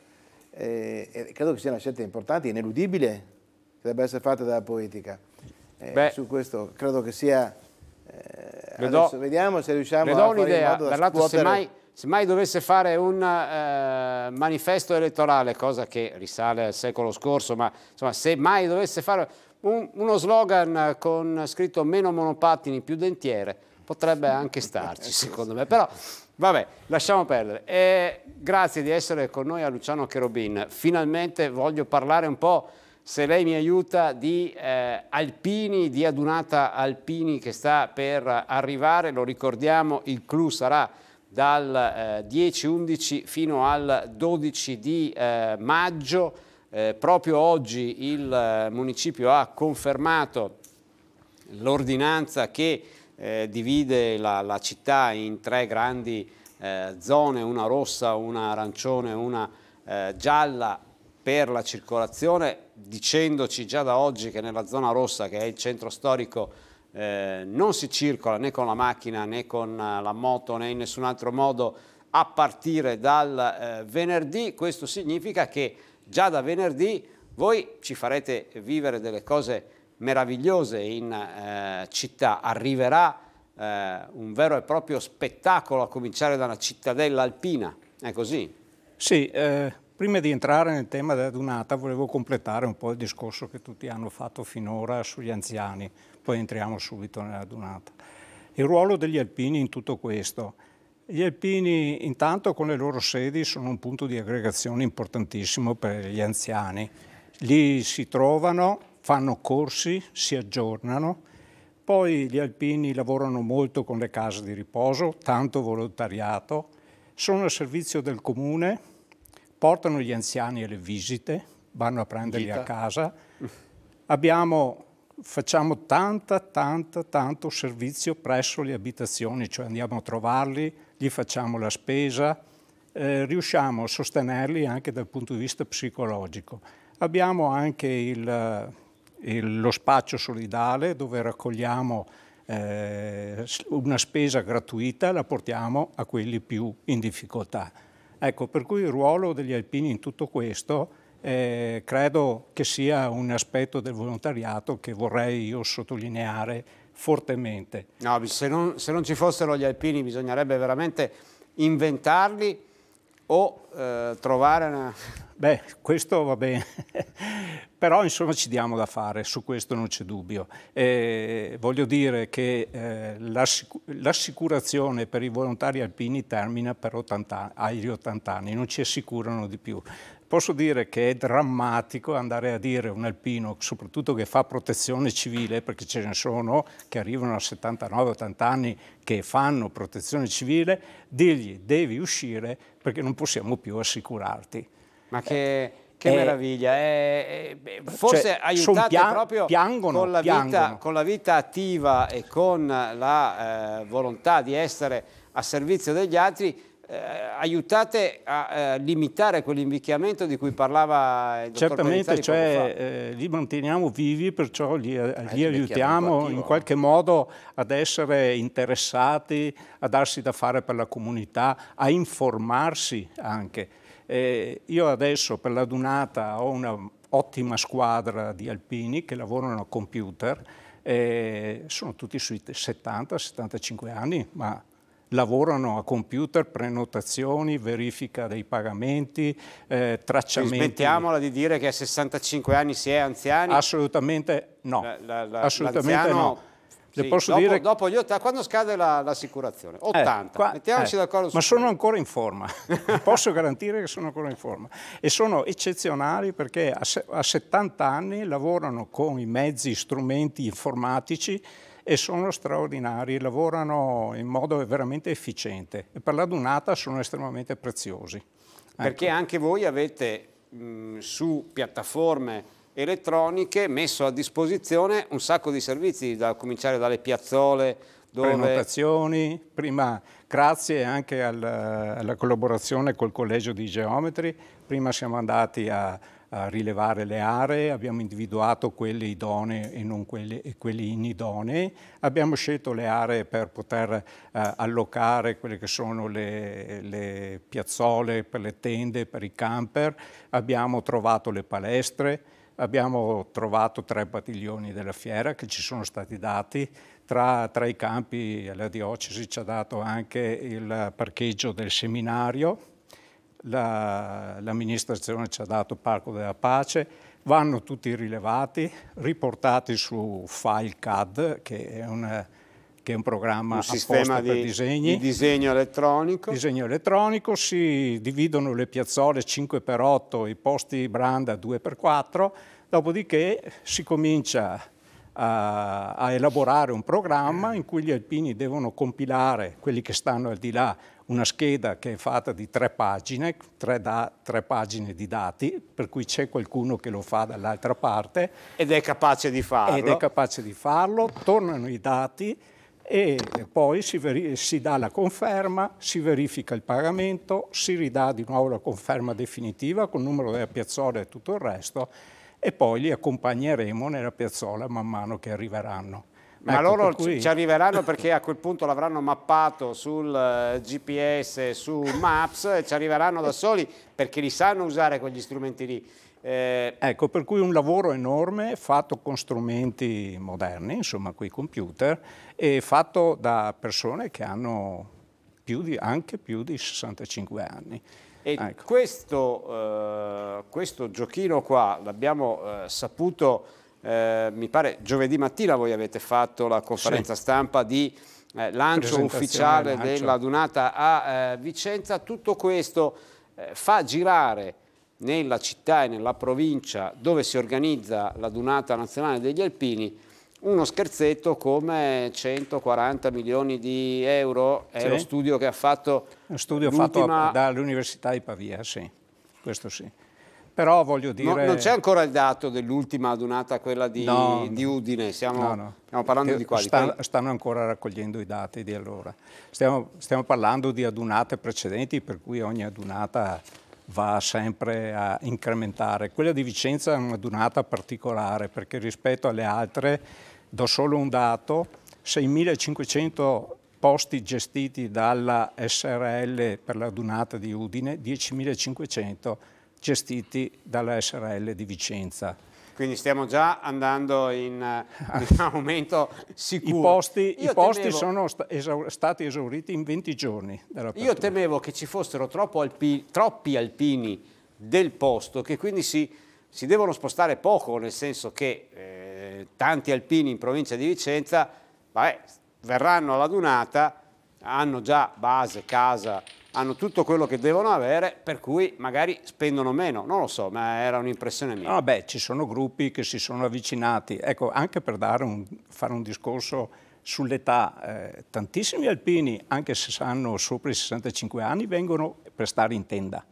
Eh, e credo che sia una scelta importante, ineludibile, che debba essere fatta dalla politica. Eh, Beh, su questo credo che sia... Eh, adesso do, vediamo se riusciamo a fare in modo da scuotere... Semmai se mai dovesse fare un eh, manifesto elettorale, cosa che risale al secolo scorso, ma insomma, se mai dovesse fare un, uno slogan con scritto meno monopattini, più dentiere, potrebbe anche starci [laughs] secondo me, però vabbè, lasciamo perdere. E grazie di essere con noi a Luciano Cherobin. finalmente voglio parlare un po', se lei mi aiuta, di eh, Alpini, di Adunata Alpini che sta per arrivare, lo ricordiamo, il clou sarà dal 10-11 eh, fino al 12 di eh, maggio. Eh, proprio oggi il municipio ha confermato l'ordinanza che divide la, la, città in tre grandi zone, una rossa, una arancione e una gialla per la circolazione, dicendoci già da oggi che nella zona rossa, che è il centro storico eh, non si circola né con la macchina né con eh, la moto né in nessun altro modo a partire dal eh, venerdì, questo significa che già da venerdì voi ci farete vivere delle cose meravigliose in eh, città, arriverà eh, un vero e proprio spettacolo a cominciare dalla cittadella alpina, è così? Sì, Prima di entrare nel tema della dunata volevo completare un po' il discorso che tutti hanno fatto finora sugli anziani poi entriamo subito nella donata. Il ruolo degli alpini in tutto questo. Gli alpini intanto con le loro sedi sono un punto di aggregazione importantissimo per gli anziani. Lì si trovano, fanno corsi, si aggiornano, poi gli alpini lavorano molto con le case di riposo, tanto volontariato, sono a servizio del comune, portano gli anziani alle visite, vanno a prenderli Gita. a casa. Abbiamo facciamo tanta, tanta, tanto servizio presso le abitazioni, cioè andiamo a trovarli, gli facciamo la spesa, eh, riusciamo a sostenerli anche dal punto di vista psicologico. Abbiamo anche il, il, lo spaccio solidale dove raccogliamo eh, una spesa gratuita e la portiamo a quelli più in difficoltà. Ecco, per cui il ruolo degli alpini in tutto questo eh, credo che sia un aspetto del volontariato che vorrei io sottolineare fortemente. No, se, non, se non ci fossero gli alpini bisognerebbe veramente inventarli o eh, trovare una... [laughs] Beh, questo va bene, [laughs] però insomma ci diamo da fare, su questo non c'è dubbio. Eh, voglio dire che eh, l'assicurazione per i volontari alpini termina per 80, agli 80 anni, non ci assicurano di più. Posso dire che è drammatico andare a dire a un alpino, soprattutto che fa protezione civile, perché ce ne sono che arrivano a 79-80 anni che fanno protezione civile, dirgli devi uscire perché non possiamo più assicurarti. Ma che... Eh. Che eh, meraviglia, eh, eh, forse cioè, aiutate pian proprio piangono, con, la vita, con, la vita, attiva e con la eh, volontà di essere a servizio degli altri eh, aiutate a eh, limitare quell'invecchiamento di cui parlava il Certamente, cioè, eh, li manteniamo vivi, perciò li, eh, li aiutiamo in qualche modo ad essere interessati, a darsi da fare per la comunità, a informarsi anche. Eh, io adesso per la Dunata ho un'ottima squadra di alpini che lavorano a computer, eh, sono tutti sui 70-75 anni, ma lavorano a computer, prenotazioni, verifica dei pagamenti, eh, tracciamenti. Quindi smettiamola di dire che a 65 anni si è anziani? Assolutamente no. La, la, Assolutamente no. Sì, posso dopo, dire... dopo gli 80, quando scade l'assicurazione? 80, eh, qua, mettiamoci eh, d'accordo Ma sono ancora in forma, [laughs] posso garantire che sono ancora in forma. E sono eccezionali perché a, a 70 anni lavorano con i mezzi, strumenti informatici e sono straordinari, lavorano in modo veramente efficiente e per la Dunata sono estremamente preziosi. Ecco. Perché ecco. anche voi avete mh, su piattaforme elettroniche messo a disposizione un sacco di servizi, da cominciare dalle piazzole, dove... prenotazioni, prima grazie anche al, alla collaborazione col Collegio di Geometri, prima siamo andati a a rilevare le aree, abbiamo individuato quelle idonee e non quelle, e quelle inidonee, abbiamo scelto le aree per poter eh, allocare quelle che sono le, le piazzole per le tende, per i camper, abbiamo trovato le palestre, abbiamo trovato tre padiglioni della fiera che ci sono stati dati, tra, tra i campi la diocesi ci ha dato anche il parcheggio del seminario, l'amministrazione ci ha dato Parco della Pace, vanno tutti rilevati, riportati su FileCAD, che è, una, che è un programma un apposta di, per disegni. Di disegno elettronico. Disegno elettronico, si dividono le piazzole 5x8, i posti branda 2x4, dopodiché si comincia a, a elaborare un programma in cui gli alpini devono compilare, quelli che stanno al di là, una scheda che è fatta di tre pagine, tre, da, tre pagine di dati, per cui c'è qualcuno che lo fa dall'altra parte. Ed è capace di farlo. Ed è capace di farlo, tornano i dati e poi si, si dà la conferma, si verifica il pagamento, si ridà di nuovo la conferma definitiva con il numero della piazzola e tutto il resto e poi li accompagneremo nella piazzola man mano che arriveranno. Ma ecco, loro cui... ci arriveranno perché a quel punto l'avranno mappato sul eh, GPS, su Maps, e ci arriveranno da soli perché li sanno usare quegli strumenti lì. Eh... Ecco, per cui un lavoro enorme fatto con strumenti moderni, insomma, quei computer, e fatto da persone che hanno più di, anche più di 65 anni. E ah, ecco. questo, eh, questo, giochino qua l'abbiamo eh, saputo, eh, mi pare giovedì mattina voi avete fatto la conferenza sì. stampa di eh, lancio ufficiale lancio. della Dunata a eh, Vicenza. Tutto questo eh, fa girare nella città e nella provincia dove si organizza la Dunata Nazionale degli Alpini uno scherzetto come 140 milioni di euro, è sì. lo studio che ha fatto... Lo studio fatto dall'Università di Pavia, sì, questo sì. Però voglio dire... No, non c'è ancora il dato dell'ultima adunata, quella di, no, di Udine, stiamo, no, stiamo parlando Perché di quali? Sta, stanno ancora raccogliendo i dati di allora. Stiamo, stiamo parlando di adunate precedenti, per cui ogni adunata va sempre a incrementare. Quella di Vicenza è una donata particolare perché rispetto alle altre, do solo un dato, 6.500 posti gestiti dalla SRL per la donata di Udine, 10.500 gestiti dalla SRL di Vicenza quindi stiamo già andando in, eh, in [laughs] aumento sicuro. I posti, i posti temevo, sono sta, esaur, stati esauriti in 20 giorni. Io temevo che ci fossero alpi, troppi alpini del posto che quindi si, si, devono spostare poco, nel senso che eh, tanti alpini in provincia di Vicenza vabbè, verranno alla dunata, hanno già base, casa, hanno tutto quello che devono avere, per cui magari spendono meno, non lo so, ma era un'impressione mia. No, ah, beh, ci sono gruppi che si sono avvicinati, ecco, anche per un, fare un discorso sull'età, eh, tantissimi alpini, anche se hanno sopra i 65 anni, vengono per stare in tenda.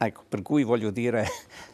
Ecco, per cui voglio dire,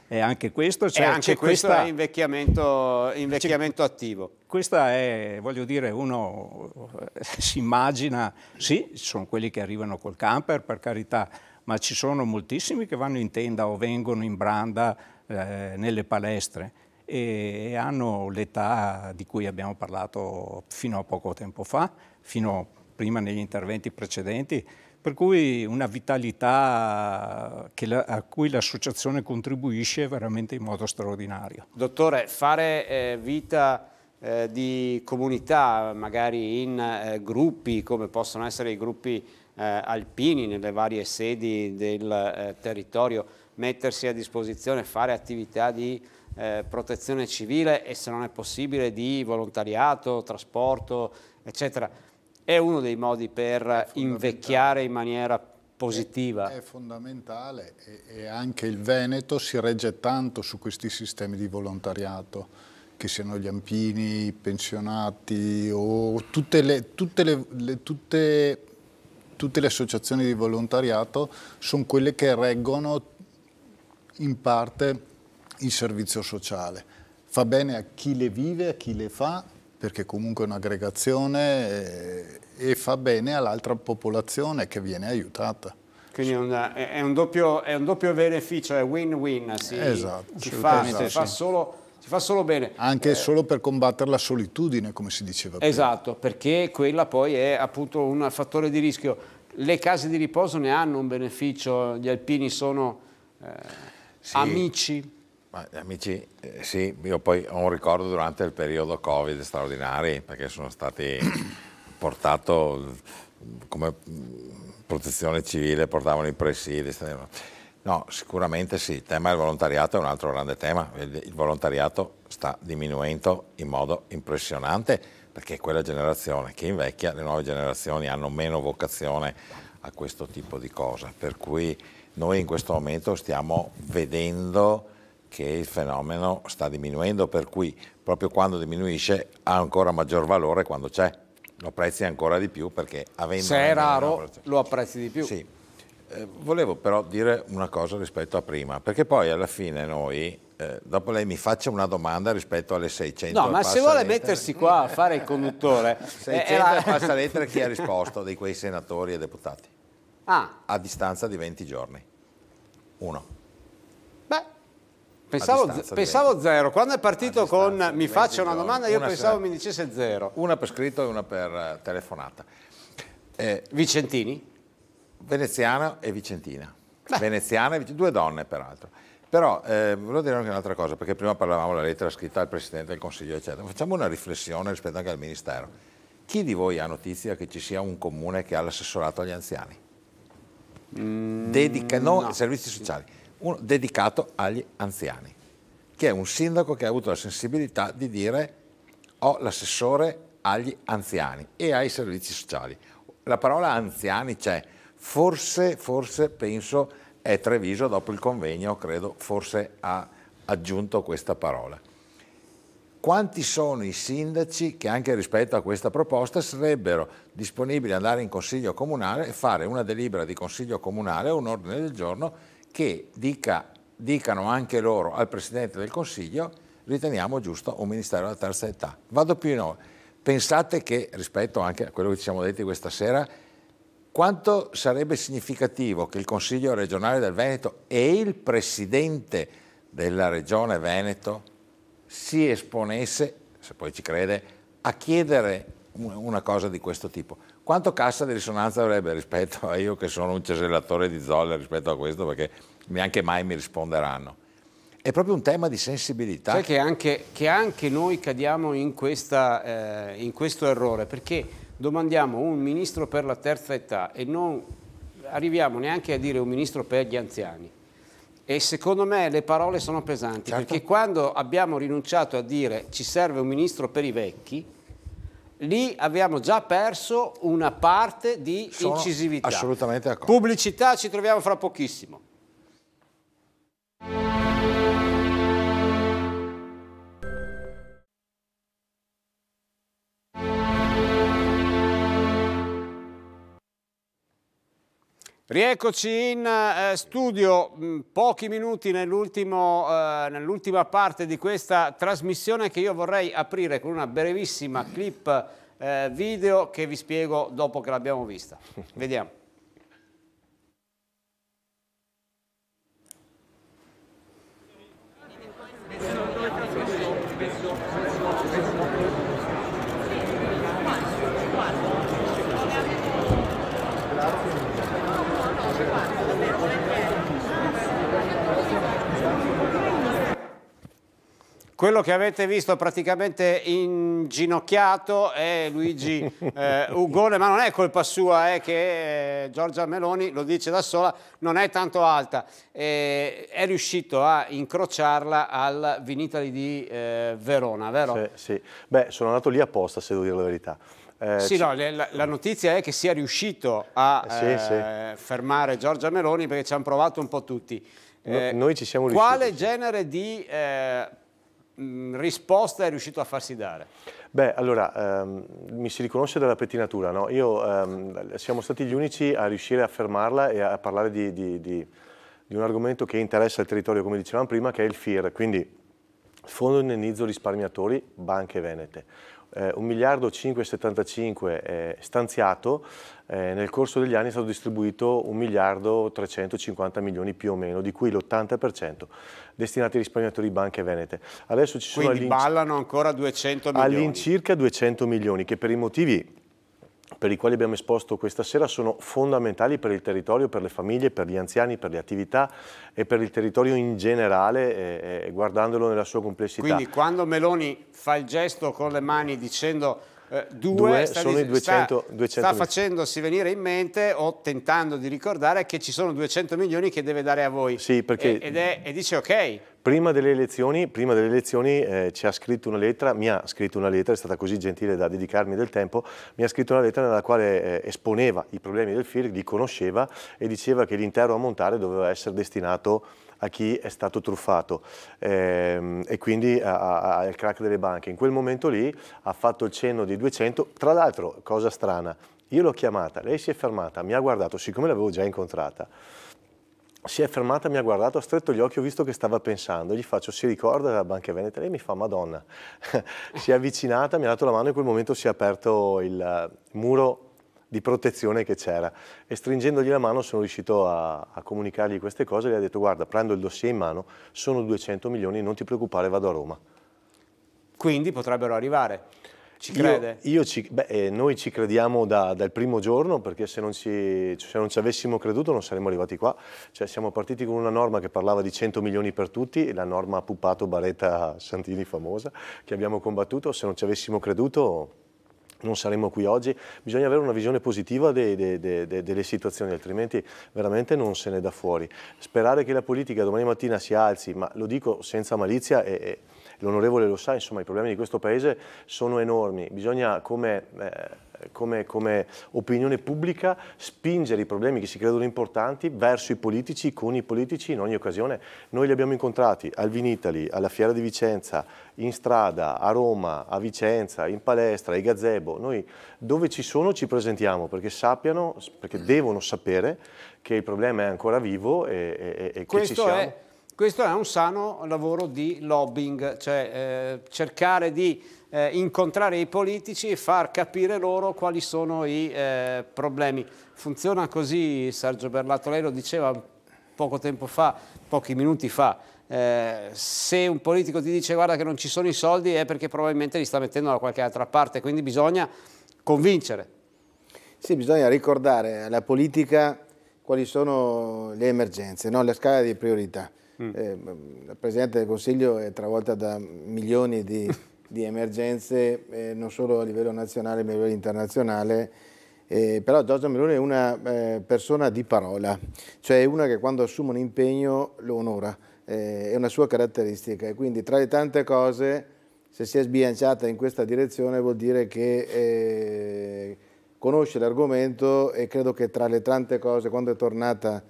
e anche questo, cioè, e anche questo questa... è invecchiamento, invecchiamento attivo. Questa è, voglio dire, uno eh, si immagina, sì, ci sono quelli che arrivano col camper, per carità, ma ci sono moltissimi che vanno in tenda o vengono in branda eh, nelle palestre e, e hanno l'età di cui abbiamo parlato fino a poco tempo fa, fino prima negli interventi precedenti, per cui una vitalità la, a cui l'associazione contribuisce veramente in modo straordinario. Dottore, fare eh, vita eh, di comunità, magari in eh, gruppi come possono essere i gruppi eh, alpini nelle varie sedi del eh, territorio, mettersi a disposizione, fare attività di eh, protezione civile e se non è possibile di volontariato, trasporto, eccetera è uno dei modi per invecchiare in maniera positiva. È, è fondamentale e, e, anche il Veneto si regge tanto su questi sistemi di volontariato, che siano gli ampini, i pensionati o tutte le, tutte le, le tutte, tutte le associazioni di volontariato sono quelle che reggono in parte il servizio sociale. Fa bene a chi le vive, a chi le fa perché comunque è un'aggregazione eh, e fa bene all'altra popolazione che viene aiutata. Quindi è, una, è, un, doppio, è un, doppio, beneficio, è win-win, si, esatto, si, fa, si, sì. solo, si, fa, solo, bene. Anche eh, solo per combattere la solitudine, come si diceva prima. Esatto, perché quella poi è appunto un fattore di rischio. Le case di riposo ne hanno un beneficio, gli alpini sono eh, sì. amici ma, amici, eh, sì, io poi ho un ricordo durante il periodo Covid straordinario, perché sono stati [clears throat] portato mm, come mm, protezione civile, portavano i presidi. No, sicuramente sì, il tema del volontariato è un altro grande tema, il volontariato sta diminuendo in modo impressionante perché quella generazione che invecchia, le nuove generazioni hanno meno vocazione a questo tipo di cosa, per cui noi in questo momento stiamo vedendo che il fenomeno sta diminuendo, per cui proprio quando diminuisce ha ancora maggior valore quando c'è. Lo apprezzi ancora di più perché avendo... Se è raro lo apprezzi di più. Sì. Eh, volevo però dire una cosa rispetto a prima, perché poi alla fine noi eh, dopo lei mi faccia una domanda rispetto alle 600 no ma se vuole lettere... mettersi qua a fare il conduttore 600 [laughs] eh, era... passa lettere chi ha [laughs] risposto di quei senatori e deputati ah. a distanza di 20 giorni uno Pensavo, pensavo zero, quando è partito con mi faccio una domanda io una pensavo mi dicesse zero. Una per scritto e una per eh, telefonata. Eh, Vicentini? Veneziana e Vicentina. Beh. Veneziana e Vicentina, due donne peraltro. Però eh, volevo dire anche un'altra cosa, perché prima parlavamo della lettera scritta al Presidente del Consiglio, eccetera. Facciamo una riflessione rispetto anche al Ministero. Chi di voi ha notizia che ci sia un comune che ha l'assessorato agli anziani? Mm, Dedica, no, no. servizi sociali uno dedicato agli anziani, che è un sindaco che ha avuto la sensibilità di dire ho l'assessore agli anziani e ai servizi sociali. La parola anziani c'è, forse, forse penso è Treviso dopo il convegno, credo, forse ha aggiunto questa parola. Quanti sono i sindaci che anche rispetto a questa proposta sarebbero disponibili ad andare in consiglio comunale e fare una delibera di consiglio comunale o un ordine del giorno che dica, dicano anche loro al Presidente del Consiglio riteniamo giusto un Ministero della terza età. Vado più in là. Pensate che, rispetto anche a quello che ci siamo detti questa sera, quanto sarebbe significativo che il Consiglio regionale del Veneto e il Presidente della Regione Veneto si esponesse, se poi ci crede, a chiedere una cosa di questo tipo. Quanto cassa di risonanza avrebbe rispetto a io che sono un cesellatore di zolle rispetto a questo perché neanche mai mi risponderanno? È proprio un tema di sensibilità. Cioè che anche, che anche noi cadiamo in, questa, eh, in questo errore perché domandiamo un ministro per la terza età e non arriviamo neanche a dire un ministro per gli anziani. E secondo me le parole sono pesanti, certo. perché quando abbiamo rinunciato a dire ci serve un ministro per i vecchi, lì abbiamo già perso una parte di Sono incisività. Assolutamente d'accordo. Pubblicità, ci troviamo fra pochissimo. Rieccoci in eh, studio, mm, pochi minuti eh, nell'ultima eh, nell parte di questa trasmissione che io vorrei aprire con una brevissima clip eh, video che vi spiego dopo che l'abbiamo vista. [laughs] Vediamo. Quello che avete visto praticamente inginocchiato è Luigi [laughs] eh, Ugone, ma non è colpa sua eh, che eh, Giorgia Meloni, lo dice da sola, non è tanto alta. Eh, è riuscito a incrociarla al Vinitali di eh, Verona, vero? Sì, sì, Beh, sono andato lì apposta, se devo dire la verità. Eh, sì, no, la, la, notizia è che sia riuscito a sì, eh, sì. fermare Giorgia Meloni perché ci hanno provato un po' tutti. Eh, noi ci siamo riusciti. Quale genere di Mm, risposta è riuscito a farsi dare? Beh, allora, ehm, mi si riconosce dalla pettinatura, no? Io, ehm, siamo stati gli unici a riuscire a fermarla e a parlare di, di, di, di un argomento che interessa il territorio, come dicevamo prima, che è il FIR, quindi Fondo indennizzo risparmiatori, banche venete. Eh, 1 miliardo 575 eh, stanziato, eh, nel corso degli anni è stato distribuito 1 miliardo 350 milioni più o meno, di cui l'80% destinati ai risparmiatori banche venete. Adesso ci sono Quindi ballano ancora 200 milioni. All'incirca 200 milioni che per i motivi per i quali abbiamo esposto questa sera sono fondamentali per il territorio, per le famiglie, per gli anziani, per le attività e per il territorio in generale, eh, eh guardandolo nella sua complessità. Quindi quando Meloni fa il gesto con le mani dicendo eh, due, due sta, sono i 200, 200 sta facendosi venire in mente o tentando di ricordare che ci sono 200 milioni che deve dare a voi. Sì, perché... E, è, e dice ok. Prima delle elezioni, prima delle elezioni eh, ci ha scritto una lettera, mi ha scritto una lettera, è stata così gentile da dedicarmi del tempo, mi ha scritto una lettera nella quale eh, esponeva i problemi del FIR, li conosceva e diceva che l'intero ammontare doveva essere destinato a chi è stato truffato ehm, e quindi al crack delle banche. In quel momento lì ha fatto il cenno di 200, tra l'altro, cosa strana, io l'ho chiamata, lei si è fermata, mi ha guardato, siccome l'avevo già incontrata, si è fermata, mi ha guardato, ha stretto gli occhi, ho visto che stava pensando, gli faccio si ricorda della Banca Veneta, lei mi fa madonna, [laughs] si è avvicinata, mi ha dato la mano e in quel momento si è aperto il eh, muro di protezione che c'era e stringendogli la mano sono riuscito a, a comunicargli queste cose gli ha detto guarda prendo il dossier in mano, sono 200 milioni, non ti preoccupare vado a Roma. Quindi potrebbero arrivare? Ci crede? Io, io ci, beh, eh, noi ci crediamo da, dal primo giorno perché se non, ci, se non, ci, avessimo creduto non saremmo arrivati qua. Cioè, siamo partiti con una norma che parlava di 100 milioni per tutti, la norma Puppato Baretta Santini famosa, che abbiamo combattuto. Se non ci avessimo creduto non saremmo qui oggi, bisogna avere una visione positiva dei, dei, dei, delle situazioni, altrimenti veramente non se ne dà fuori. Sperare che la politica domani mattina si alzi, ma lo dico senza malizia, e... l'onorevole lo sa, insomma i problemi di questo Paese sono enormi, bisogna come... Eh, come, come, opinione pubblica spingere i problemi che si credono importanti verso i politici, con i politici in ogni occasione. Noi li abbiamo incontrati al Vinitali, alla Fiera di Vicenza, in strada, a Roma, a Vicenza, in palestra, ai gazebo. Noi dove ci sono ci presentiamo perché sappiano, perché devono sapere che il problema è ancora vivo e, e, e che ci siamo. È questo è un sano lavoro di lobbying, cioè eh, cercare di eh, incontrare i politici e far capire loro quali sono i eh, problemi. Funziona così, Sergio Berlato, lei lo diceva poco tempo fa, pochi minuti fa, eh, se un politico ti dice guarda che non ci sono i soldi è perché probabilmente li sta mettendo da qualche altra parte, quindi bisogna convincere. Sì, bisogna ricordare alla politica quali sono le emergenze, no? la scala di priorità. Mm. Eh, la Presidente del Consiglio è travolta da milioni di, [laughs] di emergenze, eh, non solo a livello nazionale ma a livello internazionale, eh, però Giorgio Meloni è una eh, persona di parola, cioè una che quando assume un impegno lo onora, eh, è una sua caratteristica e quindi tra le tante cose se si è sbilanciata in questa direzione vuol dire che eh, conosce l'argomento e credo che tra le tante cose quando è tornata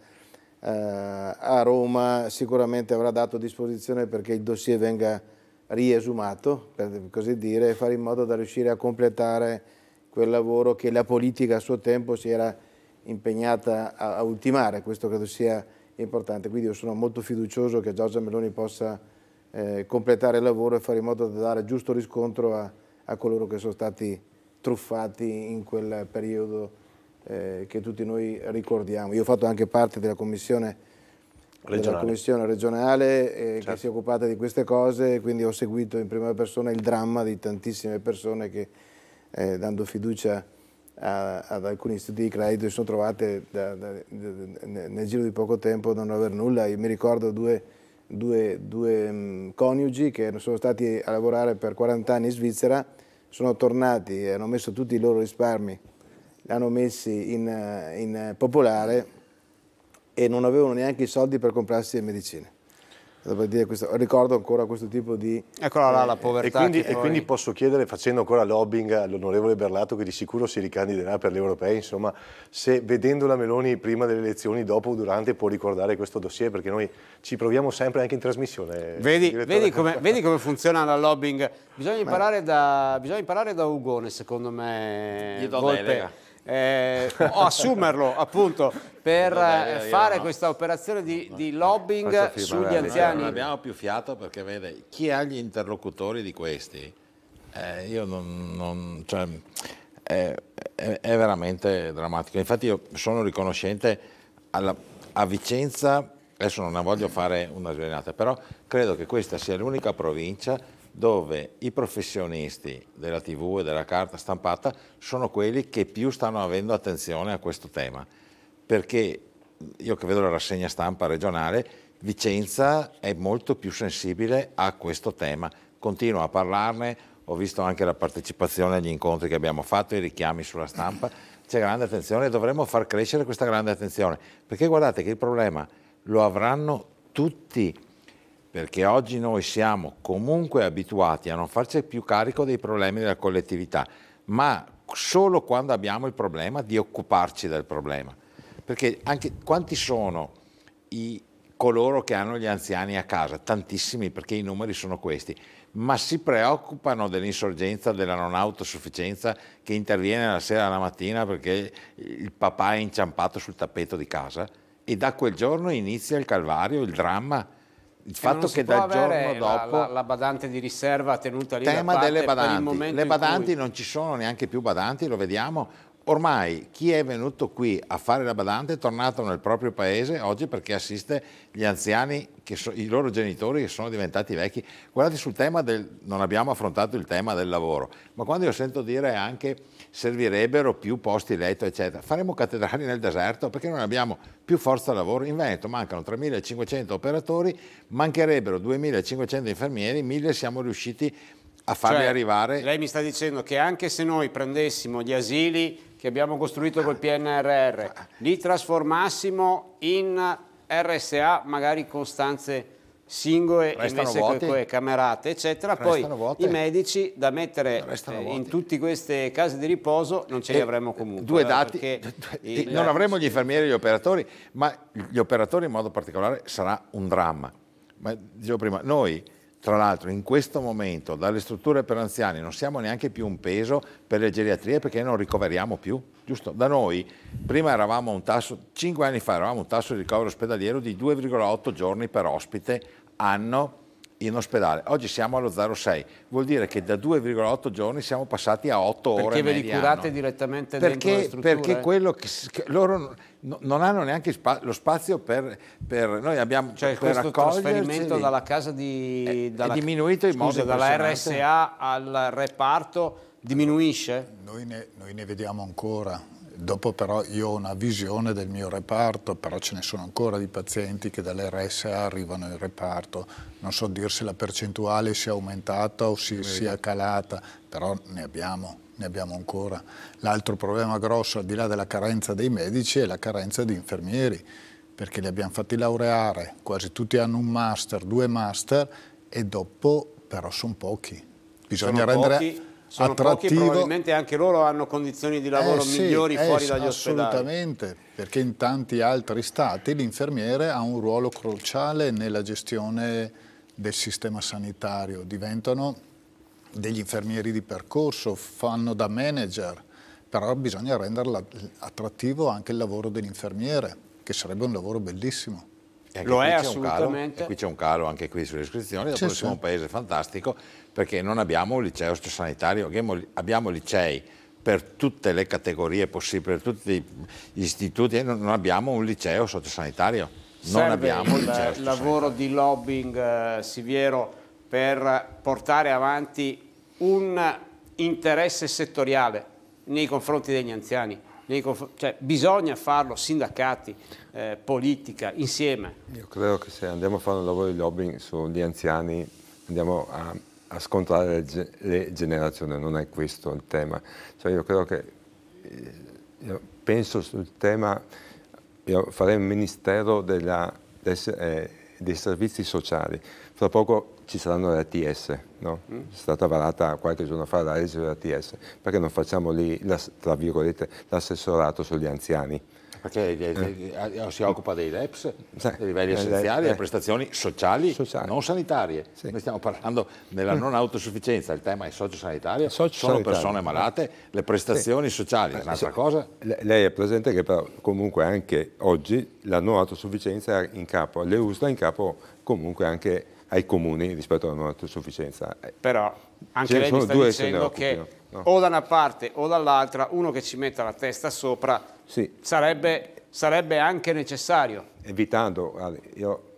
eh, a Roma sicuramente avrà dato disposizione perché il dossier venga riesumato, per così dire, e fare in modo da riuscire a completare quel lavoro che la politica a suo tempo si era impegnata a, ultimare, questo credo sia importante. Quindi io sono molto fiducioso che Giorgia Meloni possa eh, completare il lavoro e fare in modo da dare giusto riscontro a, a coloro che sono stati truffati in quel periodo eh, che tutti noi ricordiamo. Io ho fatto anche parte della commissione regionale, della commissione regionale eh, certo. che si è occupata di queste cose, quindi ho seguito in prima persona il dramma di tantissime persone che eh, dando fiducia a, ad alcuni istituti di credito si sono trovate da, da, da, nel giro di poco tempo a non aver nulla. Io mi ricordo due, due, due mh, mm, coniugi che sono stati a lavorare per 40 anni in Svizzera, sono tornati e hanno messo tutti i loro risparmi li hanno messi in, eh, in, eh, popolare e non avevano neanche i soldi per comprarsi le medicine. Questo, ricordo ancora questo tipo di... Eccola là, eh, la povertà. E quindi, poi... e quindi, posso chiedere, facendo ancora lobbying all'onorevole Berlato, che di sicuro si ricandiderà per le europee, insomma, se vedendo la Meloni prima delle elezioni, dopo o durante, può ricordare questo dossier, perché noi ci proviamo sempre anche in trasmissione. Vedi, vedi, come, [laughs] vedi come, funziona la lobbying? Bisogna imparare, Ma... da, bisogna imparare da Ugone, secondo me. Gli do Volpe. delega eh, o oh, assumerlo appunto per Vabbè, eh, fare no. questa operazione di, di lobbying sugli anziani. Non abbiamo più fiato perché vede chi ha gli interlocutori di questi, eh, io non, non cioè, è, è, veramente drammatico. Infatti io sono riconoscente alla, a Vicenza, adesso non voglio fare una svegliata, però credo che questa sia l'unica provincia dove i professionisti della tv e della carta stampata sono quelli che più stanno avendo attenzione a questo tema, perché io che vedo la rassegna stampa regionale, Vicenza è molto più sensibile a questo tema, continua a parlarne, ho visto anche la partecipazione agli incontri che abbiamo fatto, i richiami sulla stampa, c'è grande attenzione e dovremmo far crescere questa grande attenzione, perché guardate che il problema lo avranno tutti perché oggi noi siamo comunque abituati a non farci più carico dei problemi della collettività, ma solo quando abbiamo il problema di occuparci del problema. Perché anche quanti sono i, coloro che hanno gli anziani a casa? Tantissimi, perché i numeri sono questi, ma si preoccupano dell'insorgenza della non autosufficienza che interviene la sera alla mattina perché il papà è inciampato sul tappeto di casa e da quel giorno inizia il calvario, il dramma il fatto che, dal giorno dopo la, la, la, badante di riserva tenuta lì tema delle badanti le badanti cui... non ci sono neanche più badanti lo vediamo ormai chi è venuto qui a fare la badante è tornato nel proprio paese oggi perché assiste gli anziani so, i loro genitori che sono diventati vecchi guardate sul tema del non abbiamo affrontato il tema del lavoro ma quando io sento dire anche servirebbero più posti letto, eccetera. Faremo cattedrali nel deserto perché non abbiamo più forza lavoro. In Veneto mancano 3.500 operatori, mancherebbero 2.500 infermieri, 1.000 siamo riusciti a farli cioè, arrivare. Lei mi sta dicendo che anche se noi prendessimo gli asili che abbiamo costruito col PNRR, li trasformassimo in RSA magari con stanze singole e messe camerate eccetera Restano poi vuote. i medici da mettere eh, in tutte queste case di riposo non ce li avremo comunque due eh, dati il... non avremo gli infermieri e gli operatori ma gli operatori in modo particolare sarà un dramma ma dicevo prima noi tra l'altro in questo momento dalle strutture per anziani non siamo neanche più un peso per le geriatrie perché non ricoveriamo più giusto? Da noi prima eravamo a un tasso, 5 anni fa eravamo a un tasso di ricovero ospedaliero di 2,8 giorni per ospite anno in ospedale. Oggi siamo allo 0,6, vuol dire che da 2,8 giorni siamo passati a 8 perché ore. Perché ve li curate anno. direttamente perché, Perché quello che, che loro non hanno neanche lo spazio per, per, noi abbiamo cioè, per trasferimento dalla casa di è, dalla, è diminuito in scusa, modo dalla RSA al reparto Diminuisce? Noi ne, noi ne vediamo ancora, dopo però io ho una visione del mio reparto, però ce ne sono ancora di pazienti che dall'RSA arrivano in reparto. Non so dire se la percentuale sia aumentata o si, sia calata, però ne abbiamo, ne abbiamo ancora. L'altro problema grosso, al di là della carenza dei medici, è la carenza di infermieri, perché li abbiamo fatti laureare, quasi tutti hanno un master, due master, e dopo però sono pochi. Bisogna sono rendere... Pochi sono attrattivo. Pochi, probabilmente anche loro hanno condizioni di lavoro eh, migliori sì, eh, fuori eh, dagli assolutamente, ospedali. Assolutamente, perché in tanti altri stati l'infermiere ha un ruolo cruciale nella gestione del sistema sanitario, diventano degli infermieri di percorso, fanno da manager, però bisogna rendere attrattivo anche il lavoro dell'infermiere, che sarebbe un lavoro bellissimo. Lo è assolutamente. Calo, e qui c'è un calo anche qui sulle iscrizioni, dopo sì, siamo un paese fantastico, perché non abbiamo un liceo sociosanitario, abbiamo licei per tutte le categorie possibili, per tutti gli istituti, e non abbiamo un liceo sottosanitario. Non abbiamo il liceo lavoro di lobbying, eh, Siviero, per portare avanti un interesse settoriale nei confronti degli anziani. Conf cioè, bisogna farlo, sindacati, eh, politica, insieme. Io credo che se andiamo a fare un lavoro di lobbying sugli anziani andiamo a a scontrare le, le, generazioni, non è questo il tema. Cioè io credo che, eh, io penso sul tema, io farei un ministero della, del, eh, dei servizi sociali. Fra poco ci saranno le ATS, no? Mm. è stata varata qualche giorno fa la legge delle ATS, perché non facciamo lì, la, tra virgolette, l'assessorato sugli anziani? Perché eh, eh. Eh, si occupa dei LEPS, dei livelli essenziali, delle prestazioni sociali, sociali, non sanitarie. Sì. Noi stiamo parlando della mm. non autosufficienza, il tema è socio-sanitario, socio-sanitario. sono persone malate, le prestazioni sì. sociali, è un'altra cosa. Lei è presente che però comunque anche oggi la non autosufficienza è in capo all'EUSLA, in capo comunque anche ai comuni rispetto alla non autosufficienza. Però anche Ce lei mi sta dicendo che no. o da una parte o dall'altra, uno che ci metta la testa sopra sì. sarebbe, sarebbe, anche necessario. Evitando, io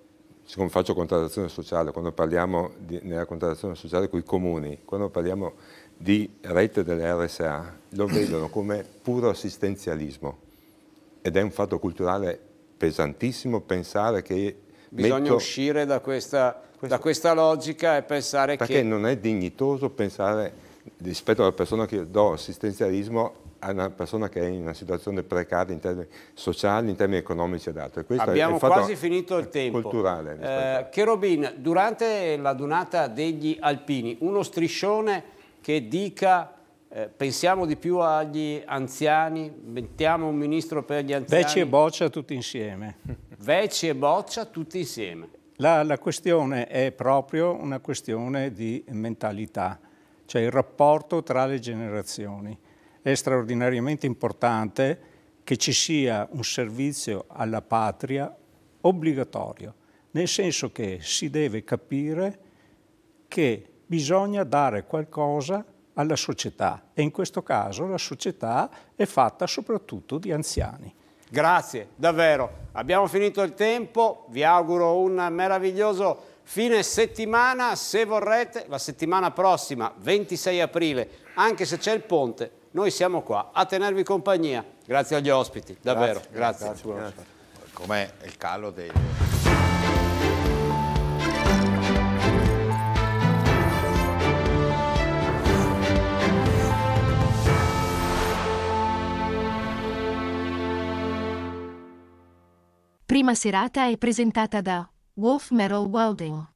siccome faccio contrattazione sociale, quando parliamo di, nella contrattazione sociale con i comuni, quando parliamo di rete delle RSA, lo [clears throat] vedono come puro assistenzialismo ed è un fatto culturale pesantissimo pensare che... Bisogna metto... uscire da questa, questa... da questa, logica e pensare Perché che... Perché non è dignitoso pensare rispetto alla persona che do assistenzialismo a una persona che è in una situazione precaria in termini sociali, in termini economici ed altro. Questo Abbiamo quasi finito il tempo. Culturale. Eh, Cherobin, durante la donata degli alpini, uno striscione che dica eh, pensiamo di più agli anziani, mettiamo un ministro per gli anziani. veci e boccia tutti insieme. veci e boccia tutti insieme. La, la questione è proprio una questione di mentalità cioè il rapporto tra le generazioni. È straordinariamente importante che ci sia un servizio alla patria obbligatorio, nel senso che si deve capire che bisogna dare qualcosa alla società e in questo caso la società è fatta soprattutto di anziani. Grazie, davvero. Abbiamo finito il tempo, vi auguro un meraviglioso fine settimana, se vorrete, la settimana prossima, 26 aprile, anche se c'è il ponte, noi siamo qua a tenervi compagnia. Grazie agli ospiti, davvero, grazie. grazie. grazie. grazie. il calo dei... Prima serata è presentata da Wolf Metal Welding